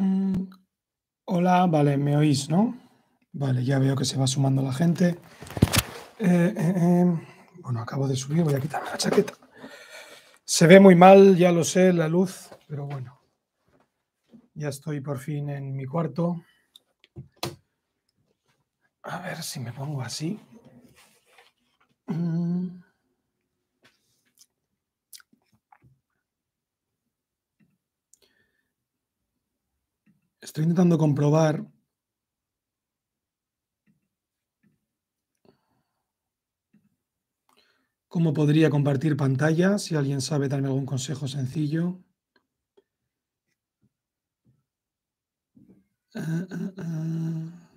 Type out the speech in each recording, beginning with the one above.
Mm. hola, vale, me oís, ¿no? Vale, ya veo que se va sumando la gente. Eh, eh, eh. bueno, acabo de subir, voy a quitarme la chaqueta. Se ve muy mal, ya lo sé, la luz, pero bueno. Ya estoy por fin en mi cuarto. A ver si me pongo así. Mm. Estoy intentando comprobar cómo podría compartir pantalla, si alguien sabe darme algún consejo sencillo. Ah, ah, ah.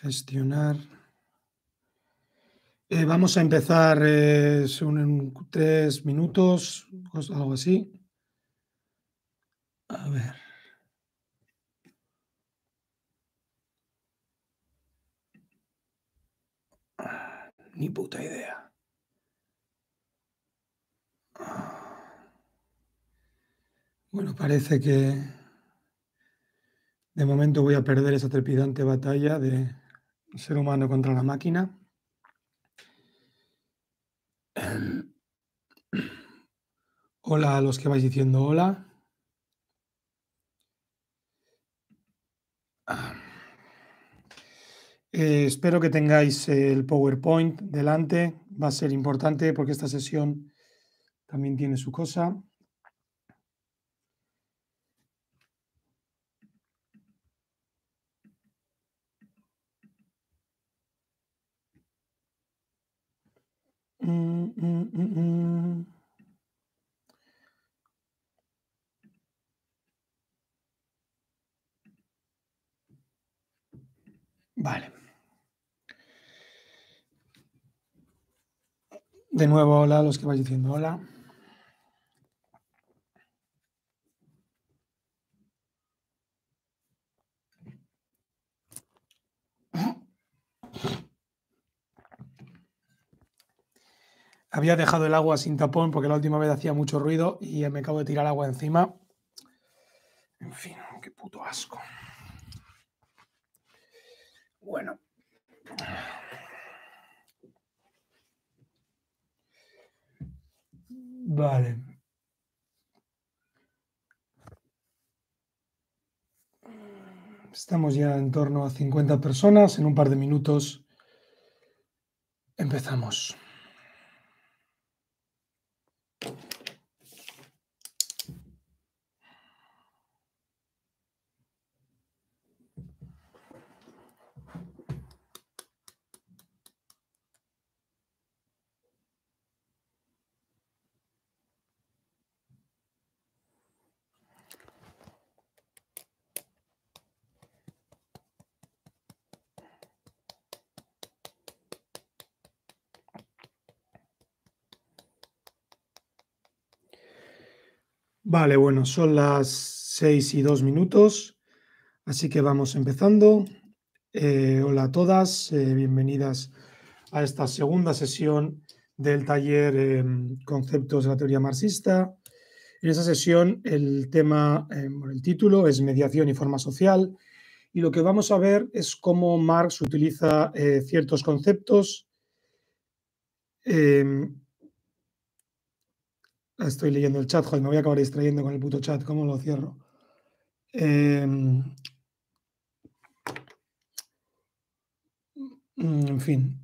Gestionar. Eh, vamos a empezar eh, en tres minutos, pues, algo así. A ver. Ni puta idea. Bueno, parece que de momento voy a perder esa trepidante batalla de ser humano contra la máquina. Hola a los que vais diciendo hola. Ah. Eh, espero que tengáis eh, el PowerPoint delante. Va a ser importante porque esta sesión también tiene su cosa. vale. De nuevo, hola a los que vais diciendo hola. Había dejado el agua sin tapón porque la última vez hacía mucho ruido y me acabo de tirar agua encima. En fin, qué puto asco. Bueno. Vale. Estamos ya en torno a 50 personas. En un par de minutos empezamos. Vale, bueno, son las seis y dos minutos, así que vamos empezando. Eh, hola a todas, eh, bienvenidas a esta segunda sesión del taller em, Conceptos de la Teoría Marxista. En esta sesión el tema, em, el título es Mediación y Forma Social y lo que vamos a ver es cómo Marx utiliza eh, ciertos conceptos em, Estoy leyendo el chat, joder, me voy a acabar distrayendo con el puto chat, ¿cómo lo cierro? Em, mm, en fin.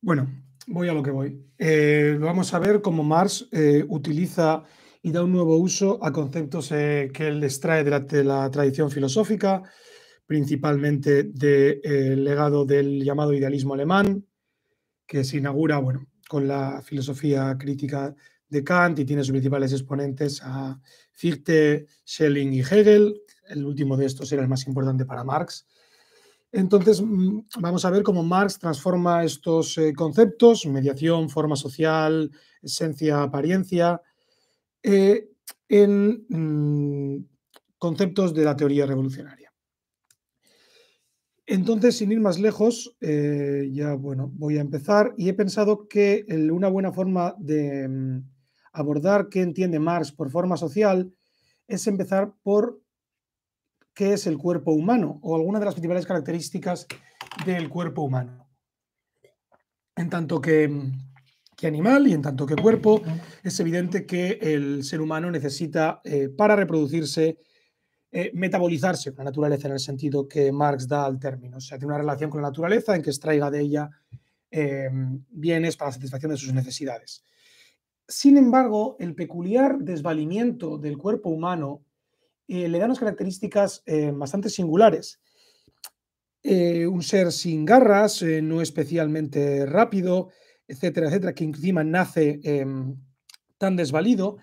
Bueno, voy a lo que voy. Eh, vamos a ver cómo Marx eh, utiliza y da un nuevo uso a conceptos eh, que él extrae de la, tradición filosófica, principalmente del legado del llamado idealismo alemán, que se inaugura, bueno, con la filosofía crítica de Kant y tiene sus principales exponentes a Fichte, Schelling y Hegel. El último de estos era el más importante para Marx. Entonces, mm, vamos a ver cómo Marx transforma estos eh, conceptos, mediación, forma social, esencia, apariencia, eh, en mm, conceptos de la teoría revolucionaria. Entonces, sin ir más lejos, eh, ya bueno, voy a empezar y he pensado que una buena forma de, mm, Abordar qué entiende Marx por forma social es empezar por qué es el cuerpo humano o alguna de las principales características del cuerpo humano. En tanto que, animal y en tanto que cuerpo, es evidente que el ser humano necesita eh, para reproducirse eh, metabolizarse con la naturaleza en el sentido que Marx da al término. O sea, tiene una relación con la naturaleza en que extraiga de ella eh, bienes para la satisfacción de sus necesidades. Sin embargo, el peculiar desvalimiento del cuerpo humano eh, le da unas características eh, bastante singulares. Eh, un ser sin garras, no especialmente rápido, etcétera, etcétera, que encima nace em, tan desvalido,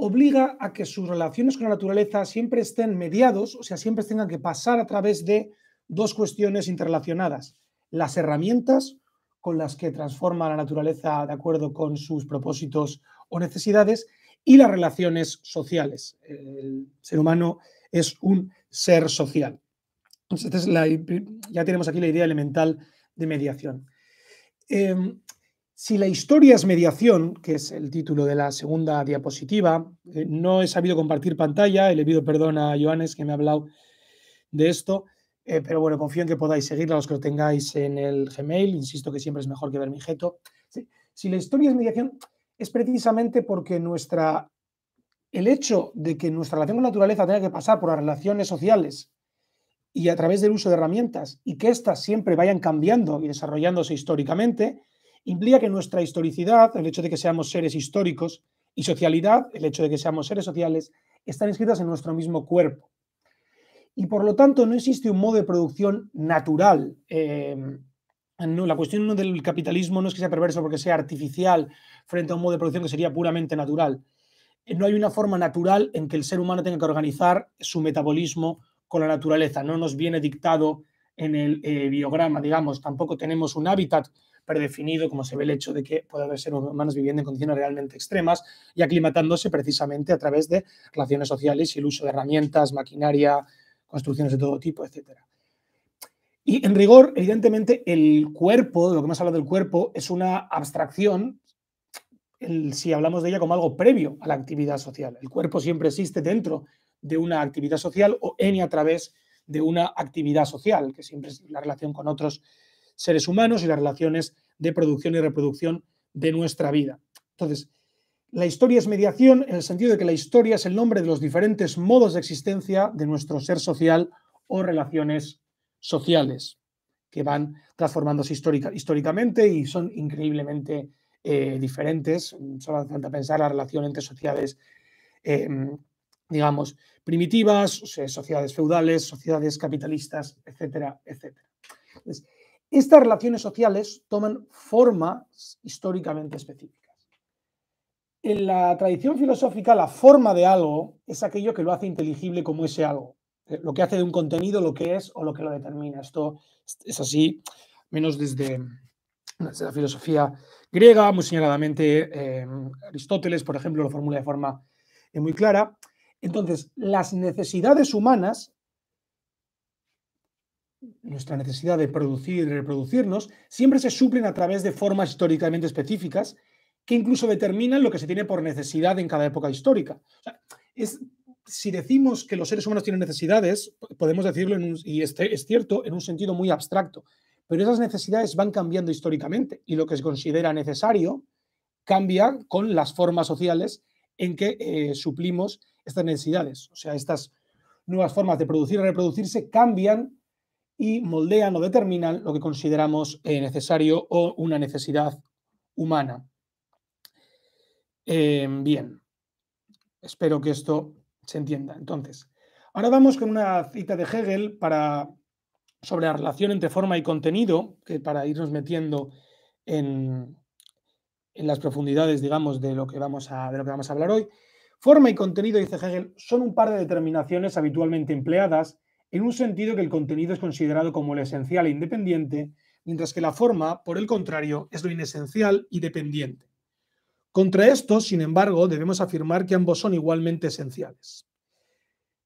obliga a que sus relaciones con la naturaleza siempre estén mediados, o sea, siempre tengan que pasar a través de dos cuestiones interrelacionadas, las herramientas con las que transforma la naturaleza de acuerdo con sus propósitos o necesidades, y las relaciones sociales. El ser humano es un ser social. Entonces, ya tenemos aquí la idea elemental de mediación. Em, si la historia es mediación, que es el título de la segunda diapositiva, eh, no he sabido compartir pantalla y le pido perdón a Joanes que me ha hablado de esto. Eh, pero bueno, confío en que podáis seguirla, los que lo tengáis en el Gmail. Insisto que siempre es mejor que ver mi jeto. Si, la historia es mediación, es precisamente porque nuestra, el hecho de que nuestra relación con la naturaleza tenga que pasar por las relaciones sociales y a través del uso de herramientas y que éstas siempre vayan cambiando y desarrollándose históricamente, implica que nuestra historicidad, el hecho de que seamos seres históricos, y socialidad, el hecho de que seamos seres sociales, están inscritas en nuestro mismo cuerpo y por lo tanto no existe un modo de producción natural. Em, no, la cuestión del capitalismo no es que sea perverso porque sea artificial frente a un modo de producción que sería puramente natural. Eh, no hay una forma natural en que el ser humano tenga que organizar su metabolismo con la naturaleza. No nos viene dictado en el eh, biograma, digamos. Tampoco tenemos un hábitat predefinido, como se ve el hecho de que puede haber seres humanos viviendo en condiciones realmente extremas y aclimatándose precisamente a través de relaciones sociales y el uso de herramientas, maquinaria, construcciones de todo tipo, etc. Y en rigor, evidentemente, el cuerpo, lo que hemos hablado del cuerpo, es una abstracción si hablamos de ella como algo previo a la actividad social. El cuerpo siempre existe dentro de una actividad social o en y a través de una actividad social, que siempre es la relación con otros seres humanos y las relaciones de producción y reproducción de nuestra vida. Entonces, la historia es mediación en el sentido de que la historia es el nombre de los diferentes modos de existencia de nuestro ser social o relaciones sociales que van transformándose históricamente y son increíblemente eh, diferentes. Solo hace falta pensar la relación entre sociedades, em, digamos, primitivas, sociedades feudales, sociedades capitalistas, etcétera, etcétera. estas relaciones sociales toman formas históricamente específicas en la tradición filosófica la forma de algo es aquello que lo hace inteligible como ese algo, eh, lo que hace de un contenido lo que es o lo que lo determina. Esto es así, menos desde, la filosofía griega, muy señaladamente em, Aristóteles, por ejemplo, lo formula de forma eh, muy clara. Entonces, las necesidades humanas, nuestra necesidad de producir y reproducirnos, siempre se suplen a través de formas históricamente específicas que incluso determinan lo que se tiene por necesidad en cada época histórica. es, si decimos que los seres humanos tienen necesidades, podemos decirlo, en un, y este, es cierto, en un sentido muy abstracto, pero esas necesidades van cambiando históricamente y lo que se considera necesario cambia con las formas sociales en que eh, suplimos estas necesidades. O sea, estas nuevas formas de producir y reproducirse cambian y moldean o determinan lo que consideramos eh, necesario o una necesidad humana. Em, bien, espero que esto se entienda. Entonces, ahora vamos con una cita de Hegel para, sobre la relación entre forma y contenido, que para irnos metiendo en, las profundidades, digamos, de lo, que vamos a, de lo que vamos a hablar hoy. Forma y contenido, dice Hegel, son un par de determinaciones habitualmente empleadas en un sentido que el contenido es considerado como lo esencial e independiente, mientras que la forma, por el contrario, es lo inesencial y dependiente. Contra esto, sin embargo, debemos afirmar que ambos son igualmente esenciales.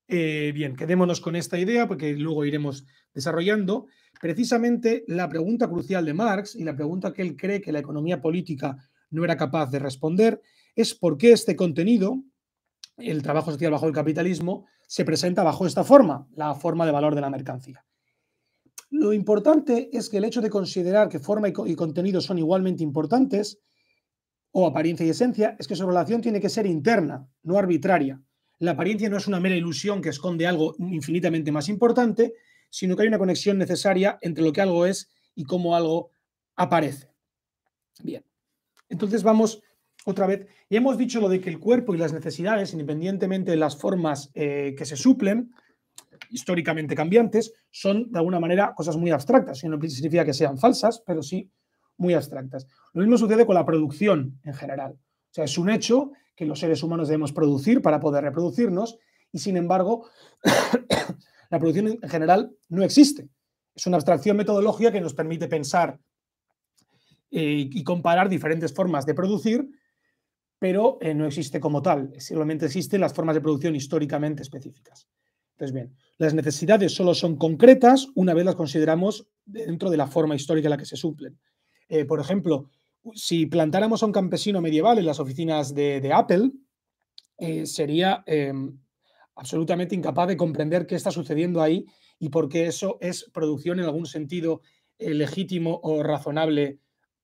Eh, bien, quedémonos con esta idea porque luego iremos desarrollando. Precisamente la pregunta crucial de Marx y la pregunta que él cree que la economía política no era capaz de responder es por qué este contenido, el trabajo social bajo el capitalismo, se presenta bajo esta forma, la forma de valor de la mercancía. Lo importante es que el hecho de considerar que forma y, contenido son igualmente importantes o apariencia y esencia es que su relación tiene que ser interna, no arbitraria. La apariencia no es una mera ilusión que esconde algo infinitamente más importante, sino que hay una conexión necesaria entre lo que algo es y cómo algo aparece. Bien, entonces vamos otra vez. Ya hemos dicho lo de que el cuerpo y las necesidades, independientemente de las formas eh, que se suplen, históricamente cambiantes, son de alguna manera cosas muy abstractas. Y no significa que sean falsas, pero sí muy abstractas. Lo mismo sucede con la producción en general. O sea, es un hecho que los seres humanos debemos producir para poder reproducirnos y sin embargo la producción en general no existe. Es una abstracción metodológica que nos permite pensar eh, y comparar diferentes formas de producir, pero eh, no existe como tal. Solamente existen las formas de producción históricamente específicas. Entonces, bien, las necesidades solo son concretas una vez las consideramos dentro de la forma histórica en la que se suplen. Eh, por ejemplo, si plantáramos a un campesino medieval en las oficinas de, Apple, eh, sería em, absolutamente incapaz de comprender qué está sucediendo ahí y por qué eso es producción en algún sentido eh, legítimo o razonable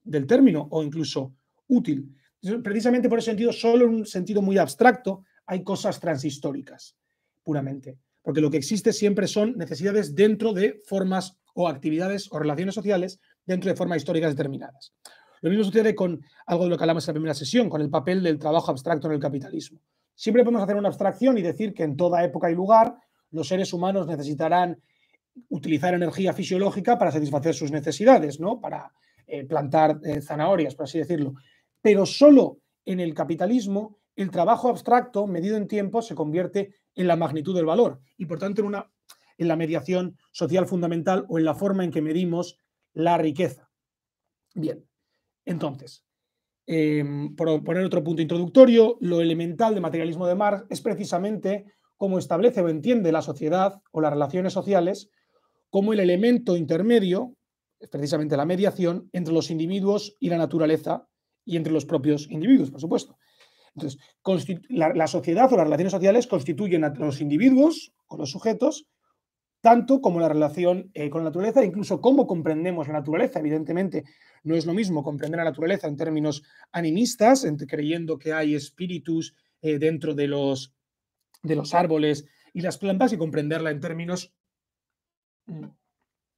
del término o incluso útil. Precisamente por ese sentido, solo en un sentido muy abstracto, hay cosas transhistóricas, puramente. Porque lo que existe siempre son necesidades dentro de formas o actividades o relaciones sociales dentro de formas históricas determinadas. Lo mismo sucede con algo de lo que hablamos en la primera sesión, con el papel del trabajo abstracto en el capitalismo. Siempre podemos hacer una abstracción y decir que en toda época y lugar los seres humanos necesitarán utilizar energía fisiológica para satisfacer sus necesidades, ¿no? Para eh, plantar eh, zanahorias, por así decirlo. Pero solo en el capitalismo el trabajo abstracto, medido en tiempo, se convierte en la magnitud del valor y, por tanto, en, una, en la mediación social fundamental o en la forma en que medimos la riqueza. Bien, entonces, em, por poner otro punto introductorio, lo elemental del materialismo de Marx es precisamente cómo establece o entiende la sociedad o las relaciones sociales como el elemento intermedio, es precisamente la mediación, entre los individuos y la naturaleza y entre los propios individuos, por supuesto. Entonces, la, sociedad o las relaciones sociales constituyen a los individuos o los sujetos tanto como la relación eh, con la naturaleza, incluso cómo comprendemos la naturaleza. Evidentemente, no es lo mismo comprender la naturaleza en términos animistas, creyendo que hay espíritus eh, dentro de los, de los árboles y las plantas, y comprenderla en términos mm,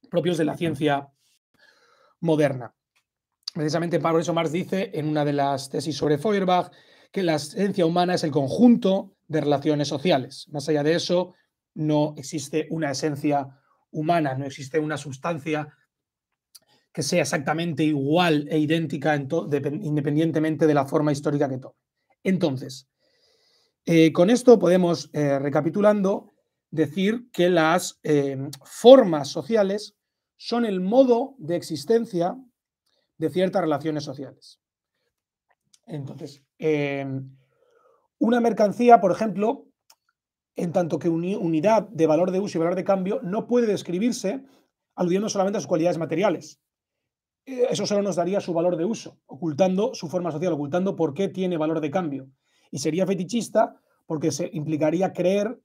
propios de la ciencia moderna. Precisamente Pablo eso Marx dice en una de las tesis sobre Feuerbach que la ciencia humana es el conjunto de relaciones sociales. Más allá de eso, no existe una esencia humana, no existe una sustancia que sea exactamente igual e idéntica independientemente de la forma histórica que tome. Entonces, eh, con esto podemos, eh, recapitulando, decir que las eh, formas sociales son el modo de existencia de ciertas relaciones sociales. Entonces, una mercancía, por ejemplo, en tanto que unidad de valor de uso y valor de cambio no puede describirse aludiendo solamente a sus cualidades materiales. Eh, eso solo nos daría su valor de uso, ocultando su forma social, ocultando por qué tiene valor de cambio. Y sería fetichista porque se implicaría creer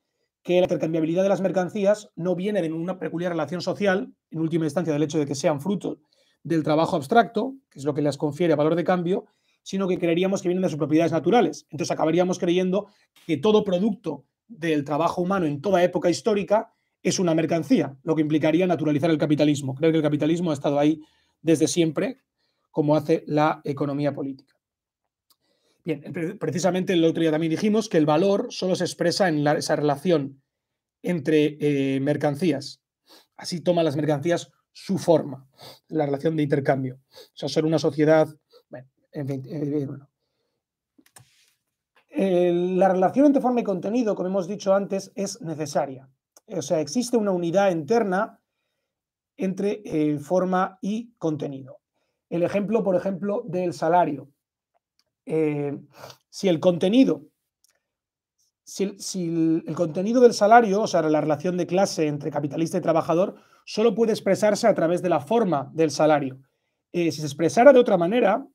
que la intercambiabilidad de las mercancías no viene de una peculiar relación social, en última instancia del hecho de que sean fruto del trabajo abstracto, que es lo que les confiere valor de cambio, sino que creeríamos que vienen de sus propiedades naturales. Entonces acabaríamos creyendo que todo producto del trabajo humano en toda época histórica es una mercancía, lo que implicaría naturalizar el capitalismo. Creo que el capitalismo ha estado ahí desde siempre, como hace la economía política. Bien, precisamente el otro día también dijimos que el valor solo se expresa en esa relación entre eh, mercancías. Así toman las mercancías su forma, la relación de intercambio. O sea, ser una sociedad, bueno, en fin, eh, la relación entre forma y contenido, como hemos dicho antes, es necesaria. O sea, existe una unidad interna entre eh, forma y contenido. El ejemplo, por ejemplo, del salario. Eh, si el contenido, si contenido del salario, o sea, la relación de clase entre capitalista y trabajador, solo puede expresarse a través de la forma del salario. Eh, si se expresara de otra manera,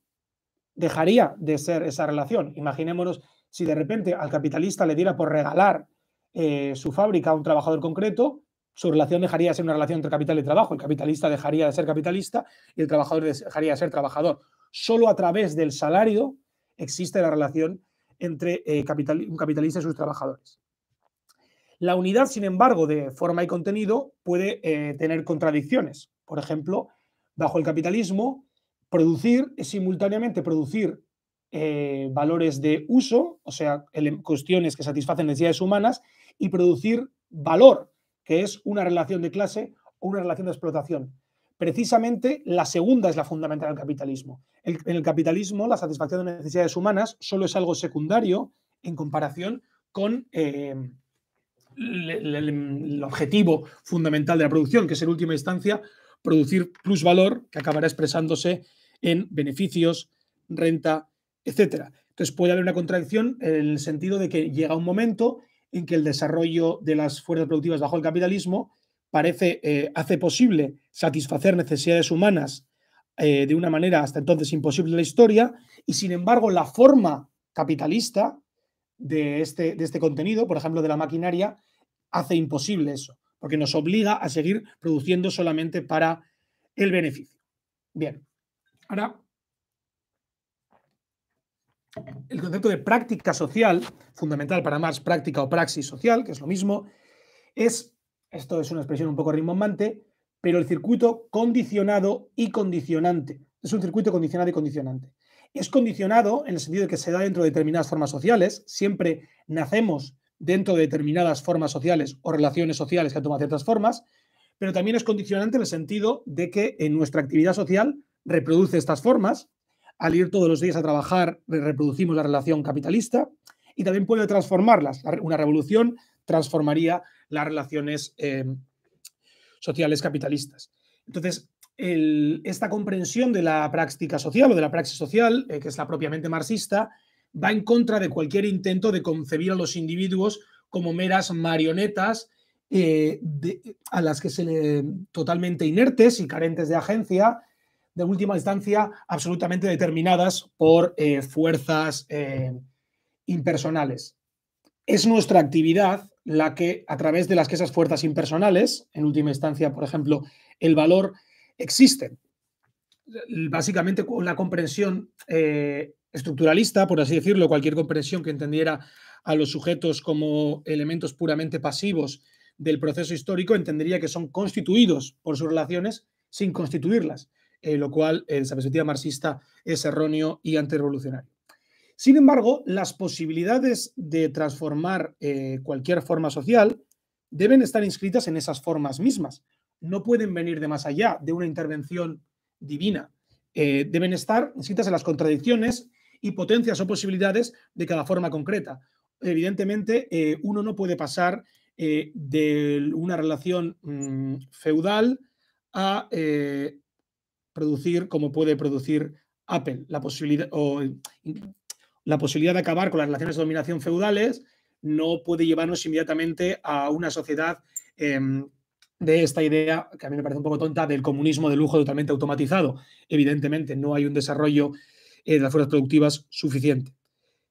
dejaría de ser esa relación. Imaginémonos si de repente al capitalista le diera por regalar eh, su fábrica a un trabajador concreto, su relación dejaría de ser una relación entre capital y trabajo. El capitalista dejaría de ser capitalista y el trabajador dejaría de ser trabajador. Solo a través del salario existe la relación entre eh, capital, un capitalista y sus trabajadores. La unidad, sin embargo, de forma y contenido puede eh, tener contradicciones. Por ejemplo, bajo el capitalismo, producir es simultáneamente producir eh, valores de uso, o sea, cuestiones que satisfacen necesidades humanas, y producir valor, que es una relación de clase o una relación de explotación. Precisamente la segunda es la fundamental del capitalismo. en el capitalismo, la satisfacción de necesidades humanas solo es algo secundario en comparación con eh, el, el objetivo fundamental de la producción, que es en última instancia producir plusvalor que acabará expresándose en beneficios, renta, etcétera. Entonces puede haber una contradicción en el sentido de que llega un momento en que el desarrollo de las fuerzas productivas bajo el capitalismo parece, eh, hace posible satisfacer necesidades humanas eh, de una manera hasta entonces imposible en la historia, y sin embargo la forma capitalista de este, de este contenido, por ejemplo de la maquinaria, hace imposible eso, porque nos obliga a seguir produciendo solamente para el beneficio. Bien, ahora el concepto de práctica social, fundamental para Marx, práctica o praxis social, que es lo mismo, es, esto es una expresión un poco rimbombante, pero el circuito condicionado y condicionante. Es un circuito condicionado y condicionante. Es condicionado en el sentido de que se da dentro de determinadas formas sociales, siempre nacemos dentro de determinadas formas sociales o relaciones sociales que toman ciertas formas, pero también es condicionante en el sentido de que en nuestra actividad social reproduce estas formas al ir todos los días a trabajar, reproducimos la relación capitalista y también puede transformarlas. Una revolución transformaría las relaciones em, sociales capitalistas. Entonces, esta comprensión de la práctica social o de la praxis social, eh, que es la propiamente marxista, va en contra de cualquier intento de concebir a los individuos como meras marionetas eh, a las que se le totalmente inertes y carentes de agencia de última instancia absolutamente determinadas por eh, fuerzas eh, impersonales. Es nuestra actividad la que, a través de las que esas fuerzas impersonales, en última instancia, por ejemplo, el valor, existen. Básicamente con la comprensión eh, estructuralista, por así decirlo, cualquier comprensión que entendiera a los sujetos como elementos puramente pasivos del proceso histórico, entendería que son constituidos por sus relaciones sin constituirlas. Eh, lo cual en eh, esa perspectiva marxista es erróneo y antirrevolucionario. Sin embargo, las posibilidades de transformar eh, cualquier forma social deben estar inscritas en esas formas mismas. No pueden venir de más allá de una intervención divina. deben estar inscritas en las contradicciones y potencias o posibilidades de cada forma concreta. Evidentemente, uno no puede pasar de una relación mm, feudal a producir como puede producir Apple, la posibilidad, o, eh, la posibilidad de acabar con las relaciones de dominación feudales no puede llevarnos inmediatamente a una sociedad em, de esta idea, que a mí me parece un poco tonta, del comunismo de lujo totalmente automatizado. Evidentemente, no hay un desarrollo eh, de las fuerzas productivas suficiente.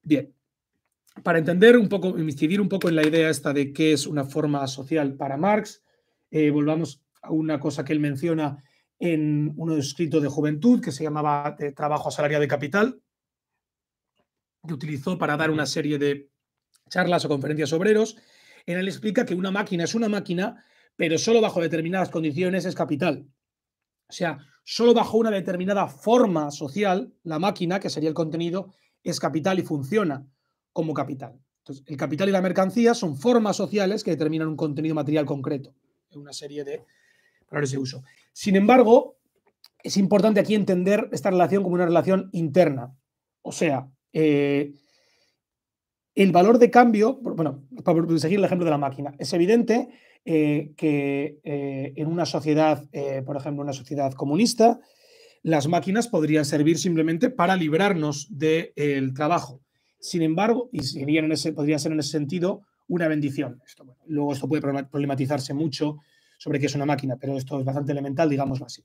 Bien, para entender un poco, incidir un poco en la idea esta de qué es una forma social para Marx, eh, volvamos a una cosa que él menciona en uno escrito de juventud que se llamaba eh, Trabajo asalariado de capital, que utilizó para dar una serie de charlas o conferencias obreros. En él explica que una máquina es una máquina, pero solo bajo determinadas condiciones es capital. O sea, solo bajo una determinada forma social, la máquina, que sería el contenido, es capital y funciona como capital. Entonces, el capital y la mercancía son formas sociales que determinan un contenido material concreto, una serie de valores de uso. Sin embargo, es importante aquí entender esta relación como una relación interna. O sea, eh, el valor de cambio, bueno, para seguir el ejemplo de la máquina, es evidente eh, que eh, en una sociedad, por ejemplo, una sociedad comunista, las máquinas podrían servir simplemente para librarnos del trabajo. Sin embargo, y en ese, podría ser en ese sentido una bendición. luego esto puede problematizarse mucho sobre qué es una máquina, pero esto es bastante elemental, digámoslo así.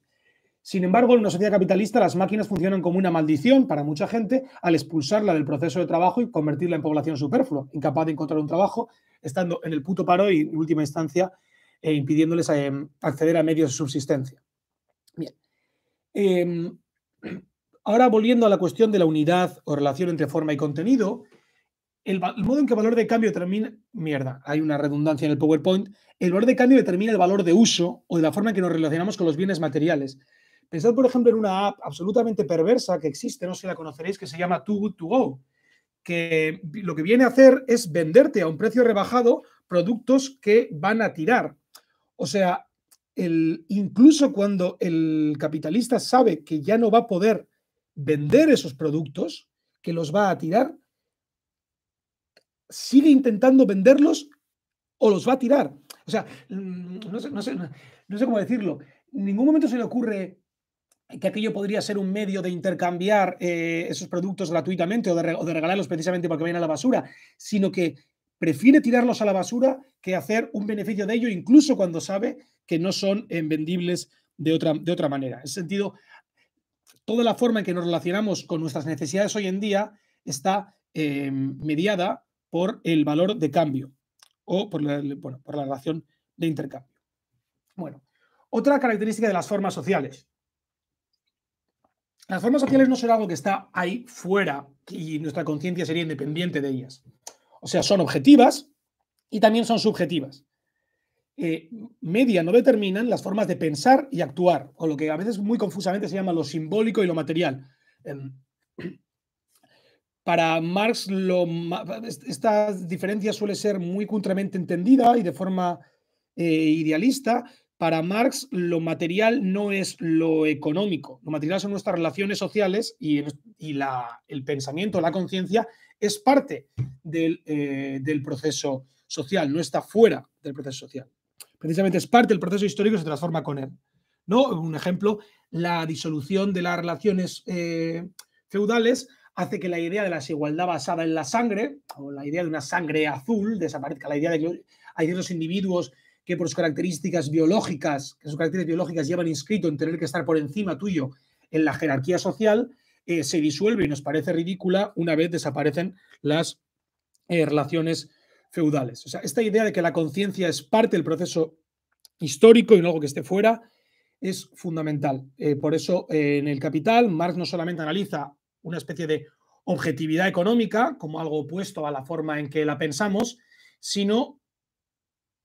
Sin embargo, en una sociedad capitalista las máquinas funcionan como una maldición para mucha gente al expulsarla del proceso de trabajo y convertirla en población superflua, incapaz de encontrar un trabajo, estando en el puto paro y, en última instancia, eh, impidiéndoles eh, acceder a medios de subsistencia. Bien. Em, ahora, volviendo a la cuestión de la unidad o relación entre forma y contenido, el, modo en que el valor de cambio determina, mierda, hay una redundancia en el PowerPoint, el valor de cambio determina el valor de uso o de la forma en que nos relacionamos con los bienes materiales. Pensad, por ejemplo, en una app absolutamente perversa que existe, no sé si la conoceréis, que se llama Too Good To Go, que lo que viene a hacer es venderte a un precio rebajado productos que van a tirar. O sea, el, incluso cuando el capitalista sabe que ya no va a poder vender esos productos, que los va a tirar, sigue intentando venderlos o los va a tirar. O sea, mm, no sé, cómo decirlo. En ningún momento se le ocurre que aquello podría ser un medio de intercambiar eh, esos productos gratuitamente o de, regalarlos precisamente para que vayan a la basura, sino que prefiere tirarlos a la basura que hacer un beneficio de ello, incluso cuando sabe que no son eh, vendibles de otra, de otra manera. En ese sentido, toda la forma en que nos relacionamos con nuestras necesidades hoy en día está eh, mediada por el valor de cambio o por la, relación de intercambio. Bueno, otra característica de las formas sociales. Las formas sociales no son algo que está ahí fuera y nuestra conciencia sería independiente de ellas. O sea, son objetivas y también son subjetivas. Eh, media no determinan las formas de pensar y actuar, o lo que a veces muy confusamente se llama lo simbólico y lo material. Em, para Marx, lo, esta diferencia suele ser muy contramente entendida y de forma eh, idealista. Para Marx, lo material no es lo económico. Lo material son nuestras relaciones sociales y, el pensamiento, la conciencia, es parte eh, del, proceso social, no está fuera del proceso social. Precisamente es parte del proceso histórico y se transforma con él. ¿no? Un ejemplo, la disolución de las relaciones eh, feudales hace que la idea de la desigualdad basada en la sangre, o la idea de una sangre azul, desaparezca, la idea de que hay ciertos individuos que por sus características biológicas, que sus características biológicas llevan inscrito en tener que estar por encima tuyo en la jerarquía social, eh, se disuelve y nos parece ridícula una vez desaparecen las eh, relaciones feudales. O sea, esta idea de que la conciencia es parte del proceso histórico y no algo que esté fuera es fundamental. Eh, por eso, en el Capital, Marx no solamente analiza una especie de objetividad económica como algo opuesto a la forma en que la pensamos, sino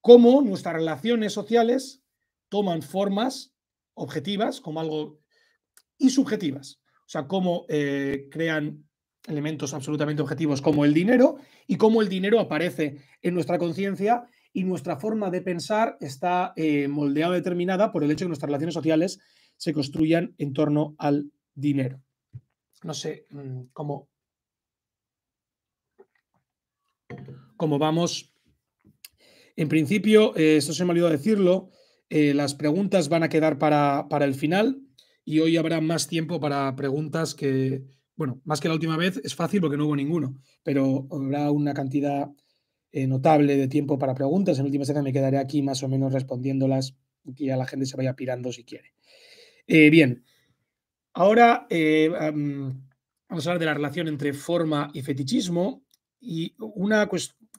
cómo nuestras relaciones sociales toman formas objetivas como algo y subjetivas. O sea, cómo eh, crean elementos absolutamente objetivos como el dinero y cómo el dinero aparece en nuestra conciencia y nuestra forma de pensar está eh, moldeada, determinada por el hecho de que nuestras relaciones sociales se construyan en torno al dinero no sé, mm, cómo cómo vamos. En principio, eh, esto se me olvidó decirlo, eh, las preguntas van a quedar para, el final y hoy habrá más tiempo para preguntas que, bueno, más que la última vez, es fácil porque no hubo ninguno, pero habrá una cantidad eh, notable de tiempo para preguntas. En última instancia me quedaré aquí más o menos respondiéndolas y a la gente se vaya pirando si quiere. bien, Ahora eh, vamos a hablar de la relación entre forma y fetichismo. Y una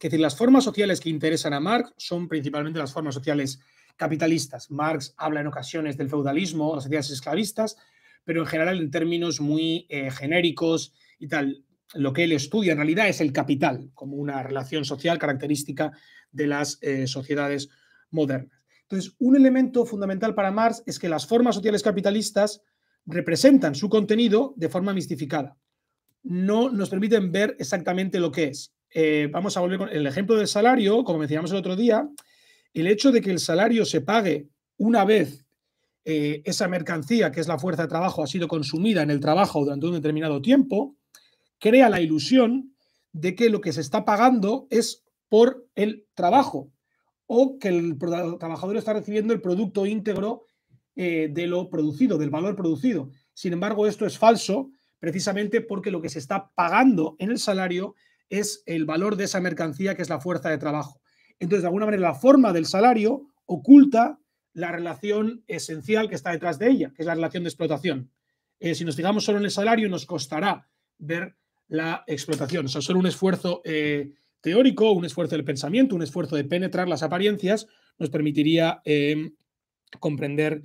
que las formas sociales que interesan a Marx son principalmente las formas sociales capitalistas. Marx habla en ocasiones del feudalismo, las sociedades esclavistas, pero en general en términos muy eh, genéricos y tal. Lo que él estudia en realidad es el capital como una relación social característica de las eh, sociedades modernas. Entonces, un elemento fundamental para Marx es que las formas sociales capitalistas representan su contenido de forma mistificada. No nos permiten ver exactamente lo que es. Eh, vamos a volver con el ejemplo del salario, como mencionamos el otro día, el hecho de que el salario se pague una vez eh, esa mercancía, que es la fuerza de trabajo, ha sido consumida en el trabajo durante un determinado tiempo, crea la ilusión de que lo que se está pagando es por el trabajo o que el trabajador está recibiendo el producto íntegro eh, de lo producido, del valor producido. Sin embargo, esto es falso precisamente porque lo que se está pagando en el salario es el valor de esa mercancía que es la fuerza de trabajo. Entonces, de alguna manera, la forma del salario oculta la relación esencial que está detrás de ella, que es la relación de explotación. Eh, si nos fijamos solo en el salario, nos costará ver la explotación. O solo un esfuerzo eh, teórico, un esfuerzo del pensamiento, un esfuerzo de penetrar las apariencias, nos permitiría comprender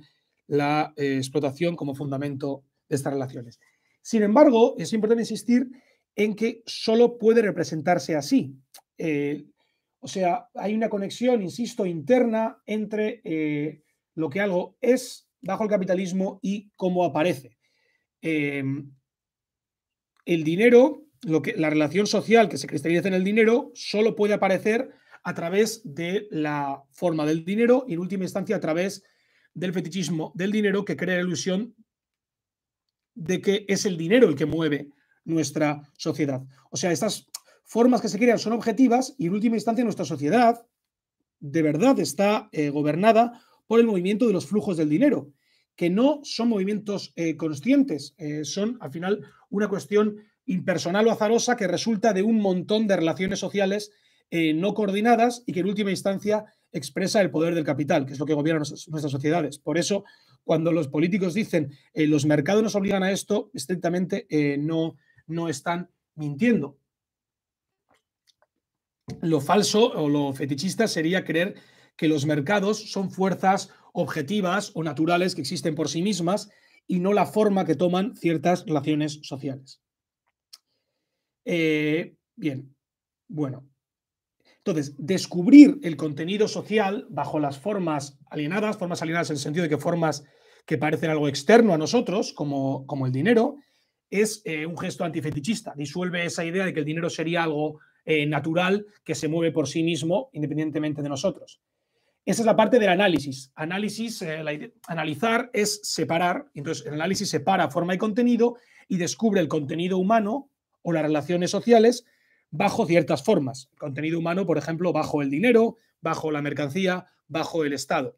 la eh, explotación como fundamento de estas relaciones. Sin embargo, es importante insistir en que solo puede representarse así. Eh, o sea, hay una conexión, insisto, interna entre eh, lo que algo es bajo el capitalismo y cómo aparece. Em, el dinero, lo que, la relación social que se cristaliza en el dinero, solo puede aparecer a través de la forma del dinero y en última instancia a través del fetichismo del dinero que crea la ilusión de que es el dinero el que mueve nuestra sociedad. O sea, estas formas que se crean son objetivas y en última instancia nuestra sociedad de verdad está eh, gobernada por el movimiento de los flujos del dinero, que no son movimientos eh, conscientes, eh, son al final una cuestión impersonal o azarosa que resulta de un montón de relaciones sociales no coordinadas y que en última instancia expresa el poder del capital, que es lo que gobierna nuestras sociedades. Por eso, cuando los políticos dicen eh, los mercados nos obligan a esto, estrictamente eh, no, no están mintiendo. Lo falso o lo fetichista sería creer que los mercados son fuerzas objetivas o naturales que existen por sí mismas y no la forma que toman ciertas relaciones sociales. Eh, bien, bueno, entonces, descubrir el contenido social bajo las formas alienadas, formas alienadas en el sentido de que formas que parecen algo externo a nosotros, como, como el dinero, es eh, un gesto antifetichista. Disuelve esa idea de que el dinero sería algo eh, natural que se mueve por sí mismo independientemente de nosotros. Esa es la parte del análisis. Análisis, eh, analizar es separar. Entonces, el análisis separa forma y contenido y descubre el contenido humano o las relaciones sociales bajo ciertas formas. contenido humano, por ejemplo, bajo el dinero, bajo la mercancía, bajo el Estado.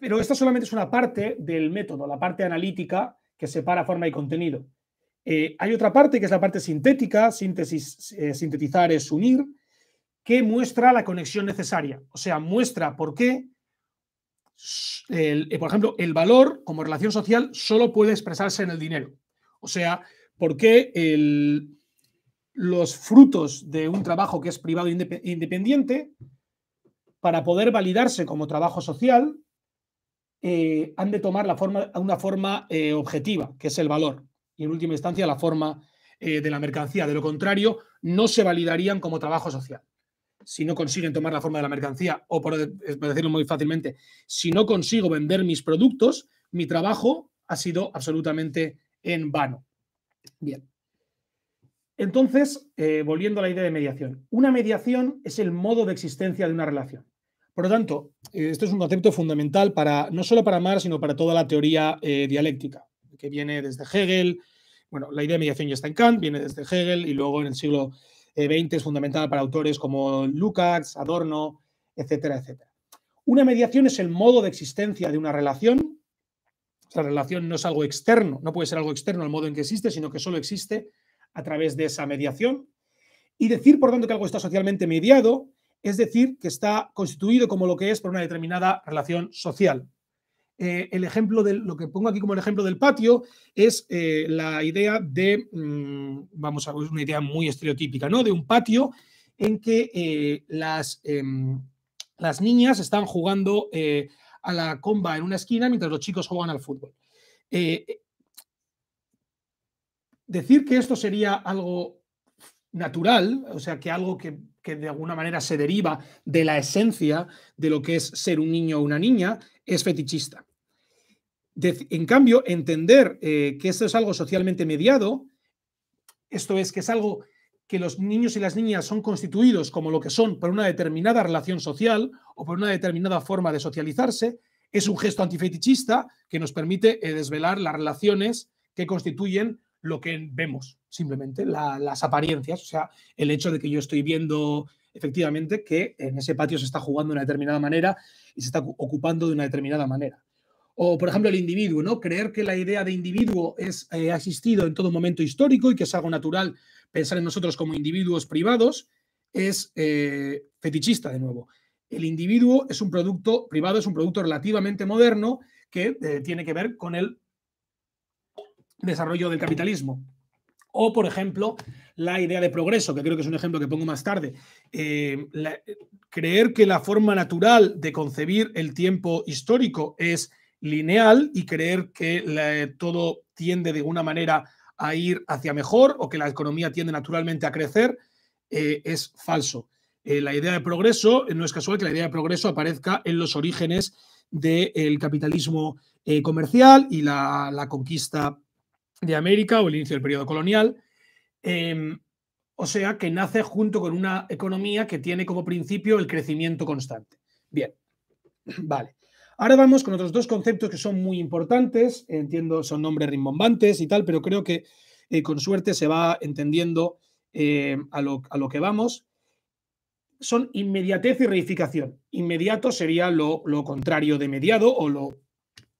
pero esto solamente es una parte del método, la parte analítica que separa forma y contenido. Eh, hay otra parte que es la parte sintética, síntesis, eh, sintetizar es unir, que muestra la conexión necesaria, o sea, muestra por qué, eh, por ejemplo, el valor como relación social solo puede expresarse en el dinero, o sea, por qué el, los frutos de un trabajo que es privado e independiente, para poder validarse como trabajo social, eh, han de tomar la forma, una forma eh, objetiva, que es el valor, y en última instancia la forma eh, de la mercancía. De lo contrario, no se validarían como trabajo social. Si no consiguen tomar la forma de la mercancía, o por decirlo muy fácilmente, si no consigo vender mis productos, mi trabajo ha sido absolutamente en vano. Bien. Entonces, eh, volviendo a la idea de mediación, una mediación es el modo de existencia de una relación. Por lo tanto, eh, esto es un concepto fundamental para no solo para Marx, sino para toda la teoría eh, dialéctica, que viene desde Hegel. Bueno, la idea de mediación ya está en Kant, viene desde Hegel y luego en el siglo XX es fundamental para autores como Lukács, Adorno, etcétera, etcétera. Una mediación es el modo de existencia de una relación. La relación no es algo externo, no puede ser algo externo al modo en que existe, sino que solo existe a través de esa mediación. Y decir, por tanto, que algo está socialmente mediado es decir, que está constituido como lo que es por una determinada relación social. Eh, el ejemplo de lo que pongo aquí como el ejemplo del patio es eh, la idea de, mm, vamos a ver, una idea muy estereotípica, ¿no? De un patio en que eh, las, em, las, niñas están jugando a la comba en una esquina mientras los chicos juegan al fútbol decir que esto sería algo natural, o sea, que algo que, de alguna manera se deriva de la esencia de lo que es ser un niño o una niña, es fetichista. en cambio, entender eh, que esto es algo socialmente mediado, esto es que es algo que los niños y las niñas son constituidos como lo que son por una determinada relación social o por una determinada forma de socializarse, es un gesto antifetichista que nos permite eh, desvelar las relaciones que constituyen lo que vemos, simplemente, las apariencias, o sea, el hecho de que yo estoy viendo efectivamente que en ese patio se está jugando de una determinada manera y se está ocupando de una determinada manera. O, por ejemplo, el individuo, ¿no? Creer que la idea de individuo es, eh, ha existido en todo momento histórico y que es algo natural pensar en nosotros como individuos privados es eh, fetichista, de nuevo. El individuo es un producto privado, es un producto relativamente moderno que eh, tiene que ver con el desarrollo del capitalismo. O, por ejemplo, la idea de progreso, que creo que es un ejemplo que pongo más tarde. Eh, creer que la forma natural de concebir el tiempo histórico es lineal y creer que eh, todo tiende de alguna manera a ir hacia mejor o que la economía tiende naturalmente a crecer eh, es falso. la idea de progreso, no es casual que la idea de progreso aparezca en los orígenes del capitalismo comercial y la conquista de América o el inicio del periodo colonial. Em, o sea, que nace junto con una economía que tiene como principio el crecimiento constante. Bien, vale. Ahora vamos con otros dos conceptos que son muy importantes. Entiendo, son nombres rimbombantes y tal, pero creo que eh, con suerte se va entendiendo eh, a, lo, que vamos. Son inmediatez y reificación. Inmediato sería lo, lo contrario de mediado o lo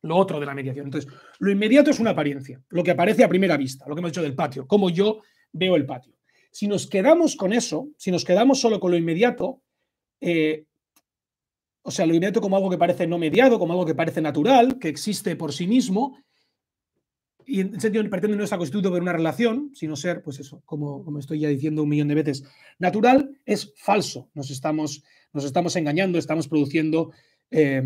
lo otro de la mediación. Entonces, lo inmediato es una apariencia, lo que aparece a primera vista, lo que hemos dicho del patio, cómo yo veo el patio. Si nos quedamos con eso, si nos quedamos solo con lo inmediato, eh, o sea, lo inmediato como algo que parece no mediado, como algo que parece natural, que existe por sí mismo, y en sentido pretende no estar constituido por una relación, sino ser, pues eso, como, estoy ya diciendo un millón de veces, natural es falso. Nos estamos, nos estamos engañando, estamos produciendo eh,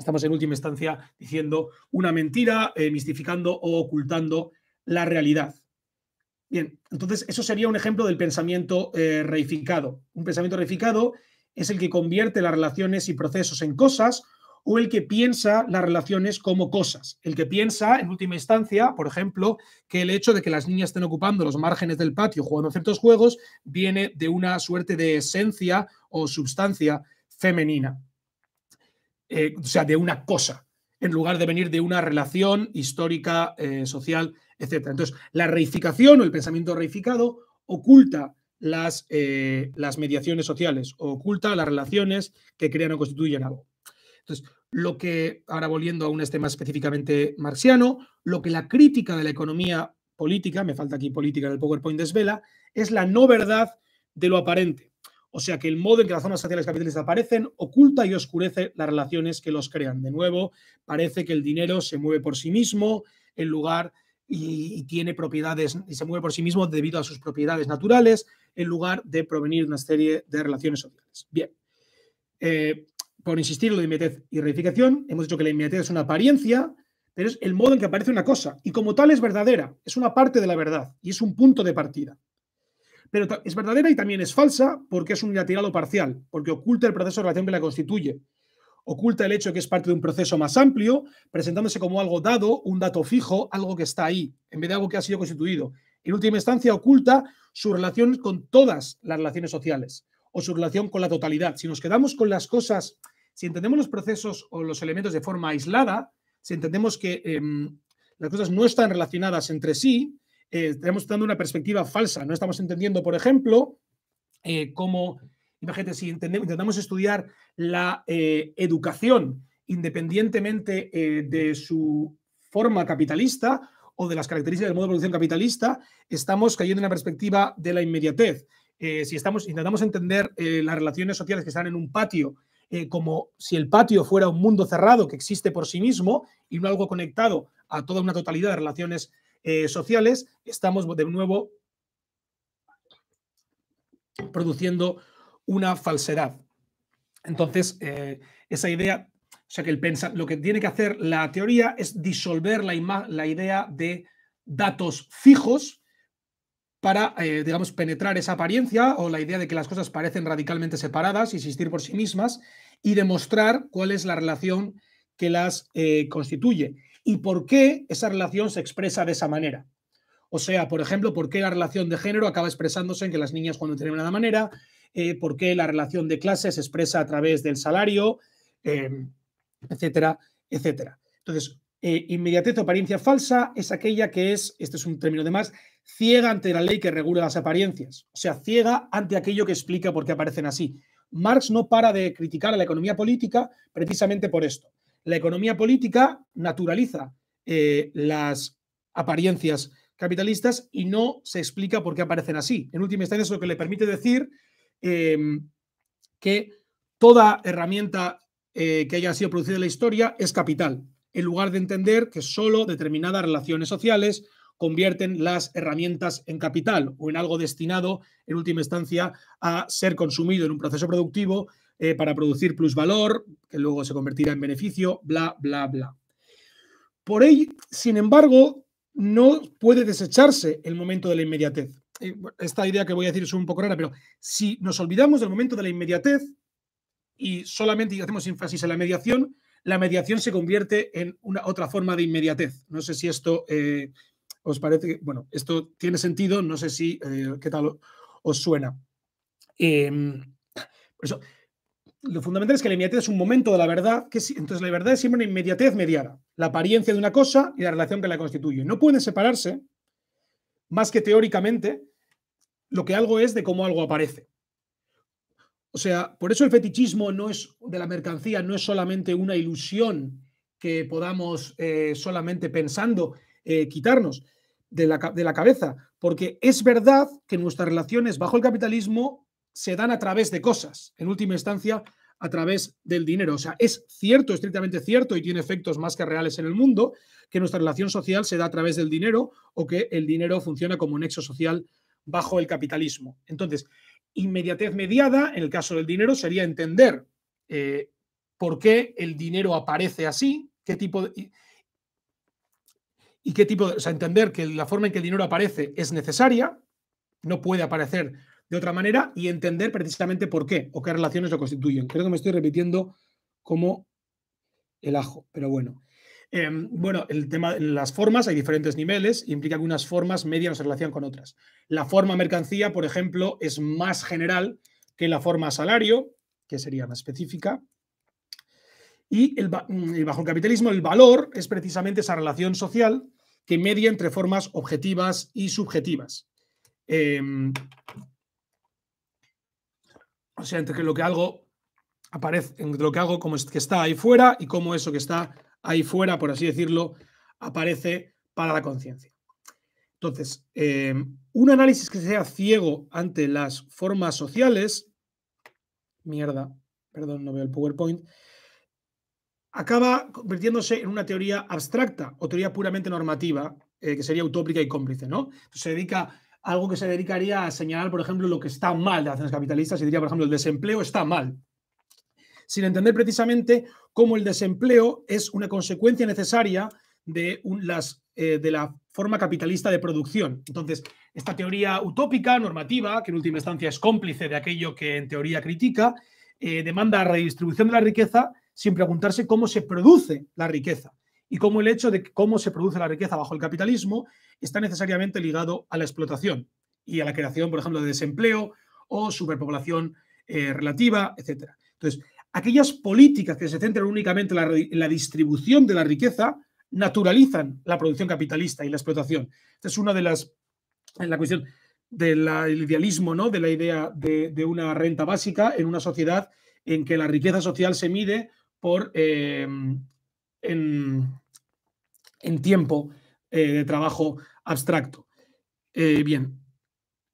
estamos en última instancia diciendo una mentira, eh, mistificando o ocultando la realidad. Bien, entonces eso sería un ejemplo del pensamiento eh, reificado. Un pensamiento reificado es el que convierte las relaciones y procesos en cosas o el que piensa las relaciones como cosas. El que piensa, en última instancia, por ejemplo, que el hecho de que las niñas estén ocupando los márgenes del patio jugando ciertos juegos viene de una suerte de esencia o sustancia femenina. Eh, o sea, de una cosa, en lugar de venir de una relación histórica, eh, social, etc. Entonces, la reificación o el pensamiento reificado oculta las, eh, las mediaciones sociales, oculta las relaciones que crean o constituyen algo. Entonces, lo que, ahora volviendo a un tema este específicamente marxiano, lo que la crítica de la economía política, me falta aquí política en el PowerPoint desvela, es la no verdad de lo aparente o sea que el modo en que las zonas sociales capitalistas aparecen oculta y oscurece las relaciones que los crean. De nuevo, parece que el dinero se mueve por sí mismo en lugar y, tiene propiedades y se mueve por sí mismo debido a sus propiedades naturales en lugar de provenir de una serie de relaciones sociales. Bien. Eh, por insistir en lo de inmediatez y reificación, hemos dicho que la inmediatez es una apariencia, pero es el modo en que aparece una cosa y como tal es verdadera, es una parte de la verdad y es un punto de partida pero es verdadera y también es falsa porque es un o parcial, porque oculta el proceso de relación que la constituye. Oculta el hecho que es parte de un proceso más amplio, presentándose como algo dado, un dato fijo, algo que está ahí, en vez de algo que ha sido constituido. En última instancia, oculta su relación con todas las relaciones sociales o su relación con la totalidad. Si nos quedamos con las cosas, si entendemos los procesos o los elementos de forma aislada, si entendemos que em, las cosas no están relacionadas entre sí, eh, estamos dando una perspectiva falsa. No estamos entendiendo, por ejemplo, eh, cómo, imagínate, si intentamos estudiar la eh, educación independientemente de su forma capitalista o de las características del modo de producción capitalista, estamos cayendo en la perspectiva de la inmediatez. si estamos, intentamos entender las relaciones sociales que están en un patio como si el patio fuera un mundo cerrado que existe por sí mismo y no algo conectado a toda una totalidad de relaciones eh, sociales, estamos de nuevo produciendo una falsedad. Entonces, eh, esa idea, o sea que el pensa, lo que tiene que hacer la teoría es disolver la, la idea de datos fijos para, eh, digamos, penetrar esa apariencia o la idea de que las cosas parecen radicalmente separadas y existir por sí mismas y demostrar cuál es la relación que las constituye y por qué esa relación se expresa de esa manera. O sea, por ejemplo, por qué la relación de género acaba expresándose en que las niñas cuando de una manera, eh, por qué la relación de clase se expresa a través del salario, em, etcétera, etcétera. Entonces, eh, inmediatez o apariencia falsa es aquella que es, este es un término de más, ciega ante la ley que regula las apariencias, o sea, ciega ante aquello que explica por qué aparecen así. Marx no para de criticar a la economía política precisamente por esto, la economía política naturaliza eh, las apariencias capitalistas y no se explica por qué aparecen así. En última instancia, es lo que le permite decir em, que toda herramienta eh, que haya sido producida en la historia es capital, en lugar de entender que solo determinadas relaciones sociales convierten las herramientas en capital o en algo destinado, en última instancia, a ser consumido en un proceso productivo eh, para producir plusvalor, que luego se convertirá en beneficio, bla, bla, bla. Por ello, sin embargo, no puede desecharse el momento de la inmediatez. Esta idea que voy a decir es un poco rara, pero si nos olvidamos del momento de la inmediatez y solamente hacemos énfasis en la mediación, la mediación se convierte en una otra forma de inmediatez. No sé si esto eh, os parece, bueno, esto tiene sentido, no sé si, eh, qué tal os suena. Em, por eso, lo fundamental es que la inmediatez es un momento de la verdad, que entonces la verdad es siempre una inmediatez mediada, la apariencia de una cosa y la relación que la constituye. No pueden separarse, más que teóricamente, lo que algo es de cómo algo aparece. O sea, por eso el fetichismo no es, de la mercancía no es solamente una ilusión que podamos eh, solamente pensando eh, quitarnos de la, de la cabeza, porque es verdad que nuestras relaciones bajo el capitalismo se dan a través de cosas, en última instancia, a través del dinero. O sea, es cierto, estrictamente cierto, y tiene efectos más que reales en el mundo, que nuestra relación social se da a través del dinero o que el dinero funciona como un nexo social bajo el capitalismo. Entonces, inmediatez mediada, en el caso del dinero, sería entender eh, por qué el dinero aparece así, qué tipo de... Y, qué tipo de, o sea, entender que la forma en que el dinero aparece es necesaria, no puede aparecer de otra manera y entender precisamente por qué o qué relaciones lo constituyen. Creo que me estoy repitiendo como el ajo, pero bueno. Em, bueno, el tema de las formas, hay diferentes niveles, implica que unas formas median su se relacionan con otras. La forma mercancía, por ejemplo, es más general que la forma salario, que sería más específica. Y mm, bajo el capitalismo, el valor es precisamente esa relación social que media entre formas objetivas y subjetivas. Em, o sea, entre que lo que algo aparece, entre lo que algo como es, que está ahí fuera y cómo eso que está ahí fuera, por así decirlo, aparece para la conciencia. Entonces, em, un análisis que sea ciego ante las formas sociales, mierda, perdón, no veo el PowerPoint, acaba convirtiéndose en una teoría abstracta o teoría puramente normativa, eh, que sería utópica y cómplice, ¿no? se dedica algo que se dedicaría a señalar, por ejemplo, lo que está mal de las acciones capitalistas y diría, por ejemplo, el desempleo está mal, sin entender precisamente cómo el desempleo es una consecuencia necesaria de, eh, la forma capitalista de producción. Entonces, esta teoría utópica, normativa, que en última instancia es cómplice de aquello que en teoría critica, eh, demanda redistribución de la riqueza sin preguntarse cómo se produce la riqueza y cómo el hecho de cómo se produce la riqueza bajo el capitalismo está necesariamente ligado a la explotación y a la creación, por ejemplo, de desempleo o superpoblación eh, relativa, etc. Entonces, aquellas políticas que se centran únicamente en la, distribución de la riqueza naturalizan la producción capitalista y la explotación. Esta es una de las, en la cuestión del idealismo, ¿no? de la idea de, una renta básica en una sociedad en que la riqueza social se mide por, eh, en, en tiempo eh, de trabajo abstracto. Eh, bien,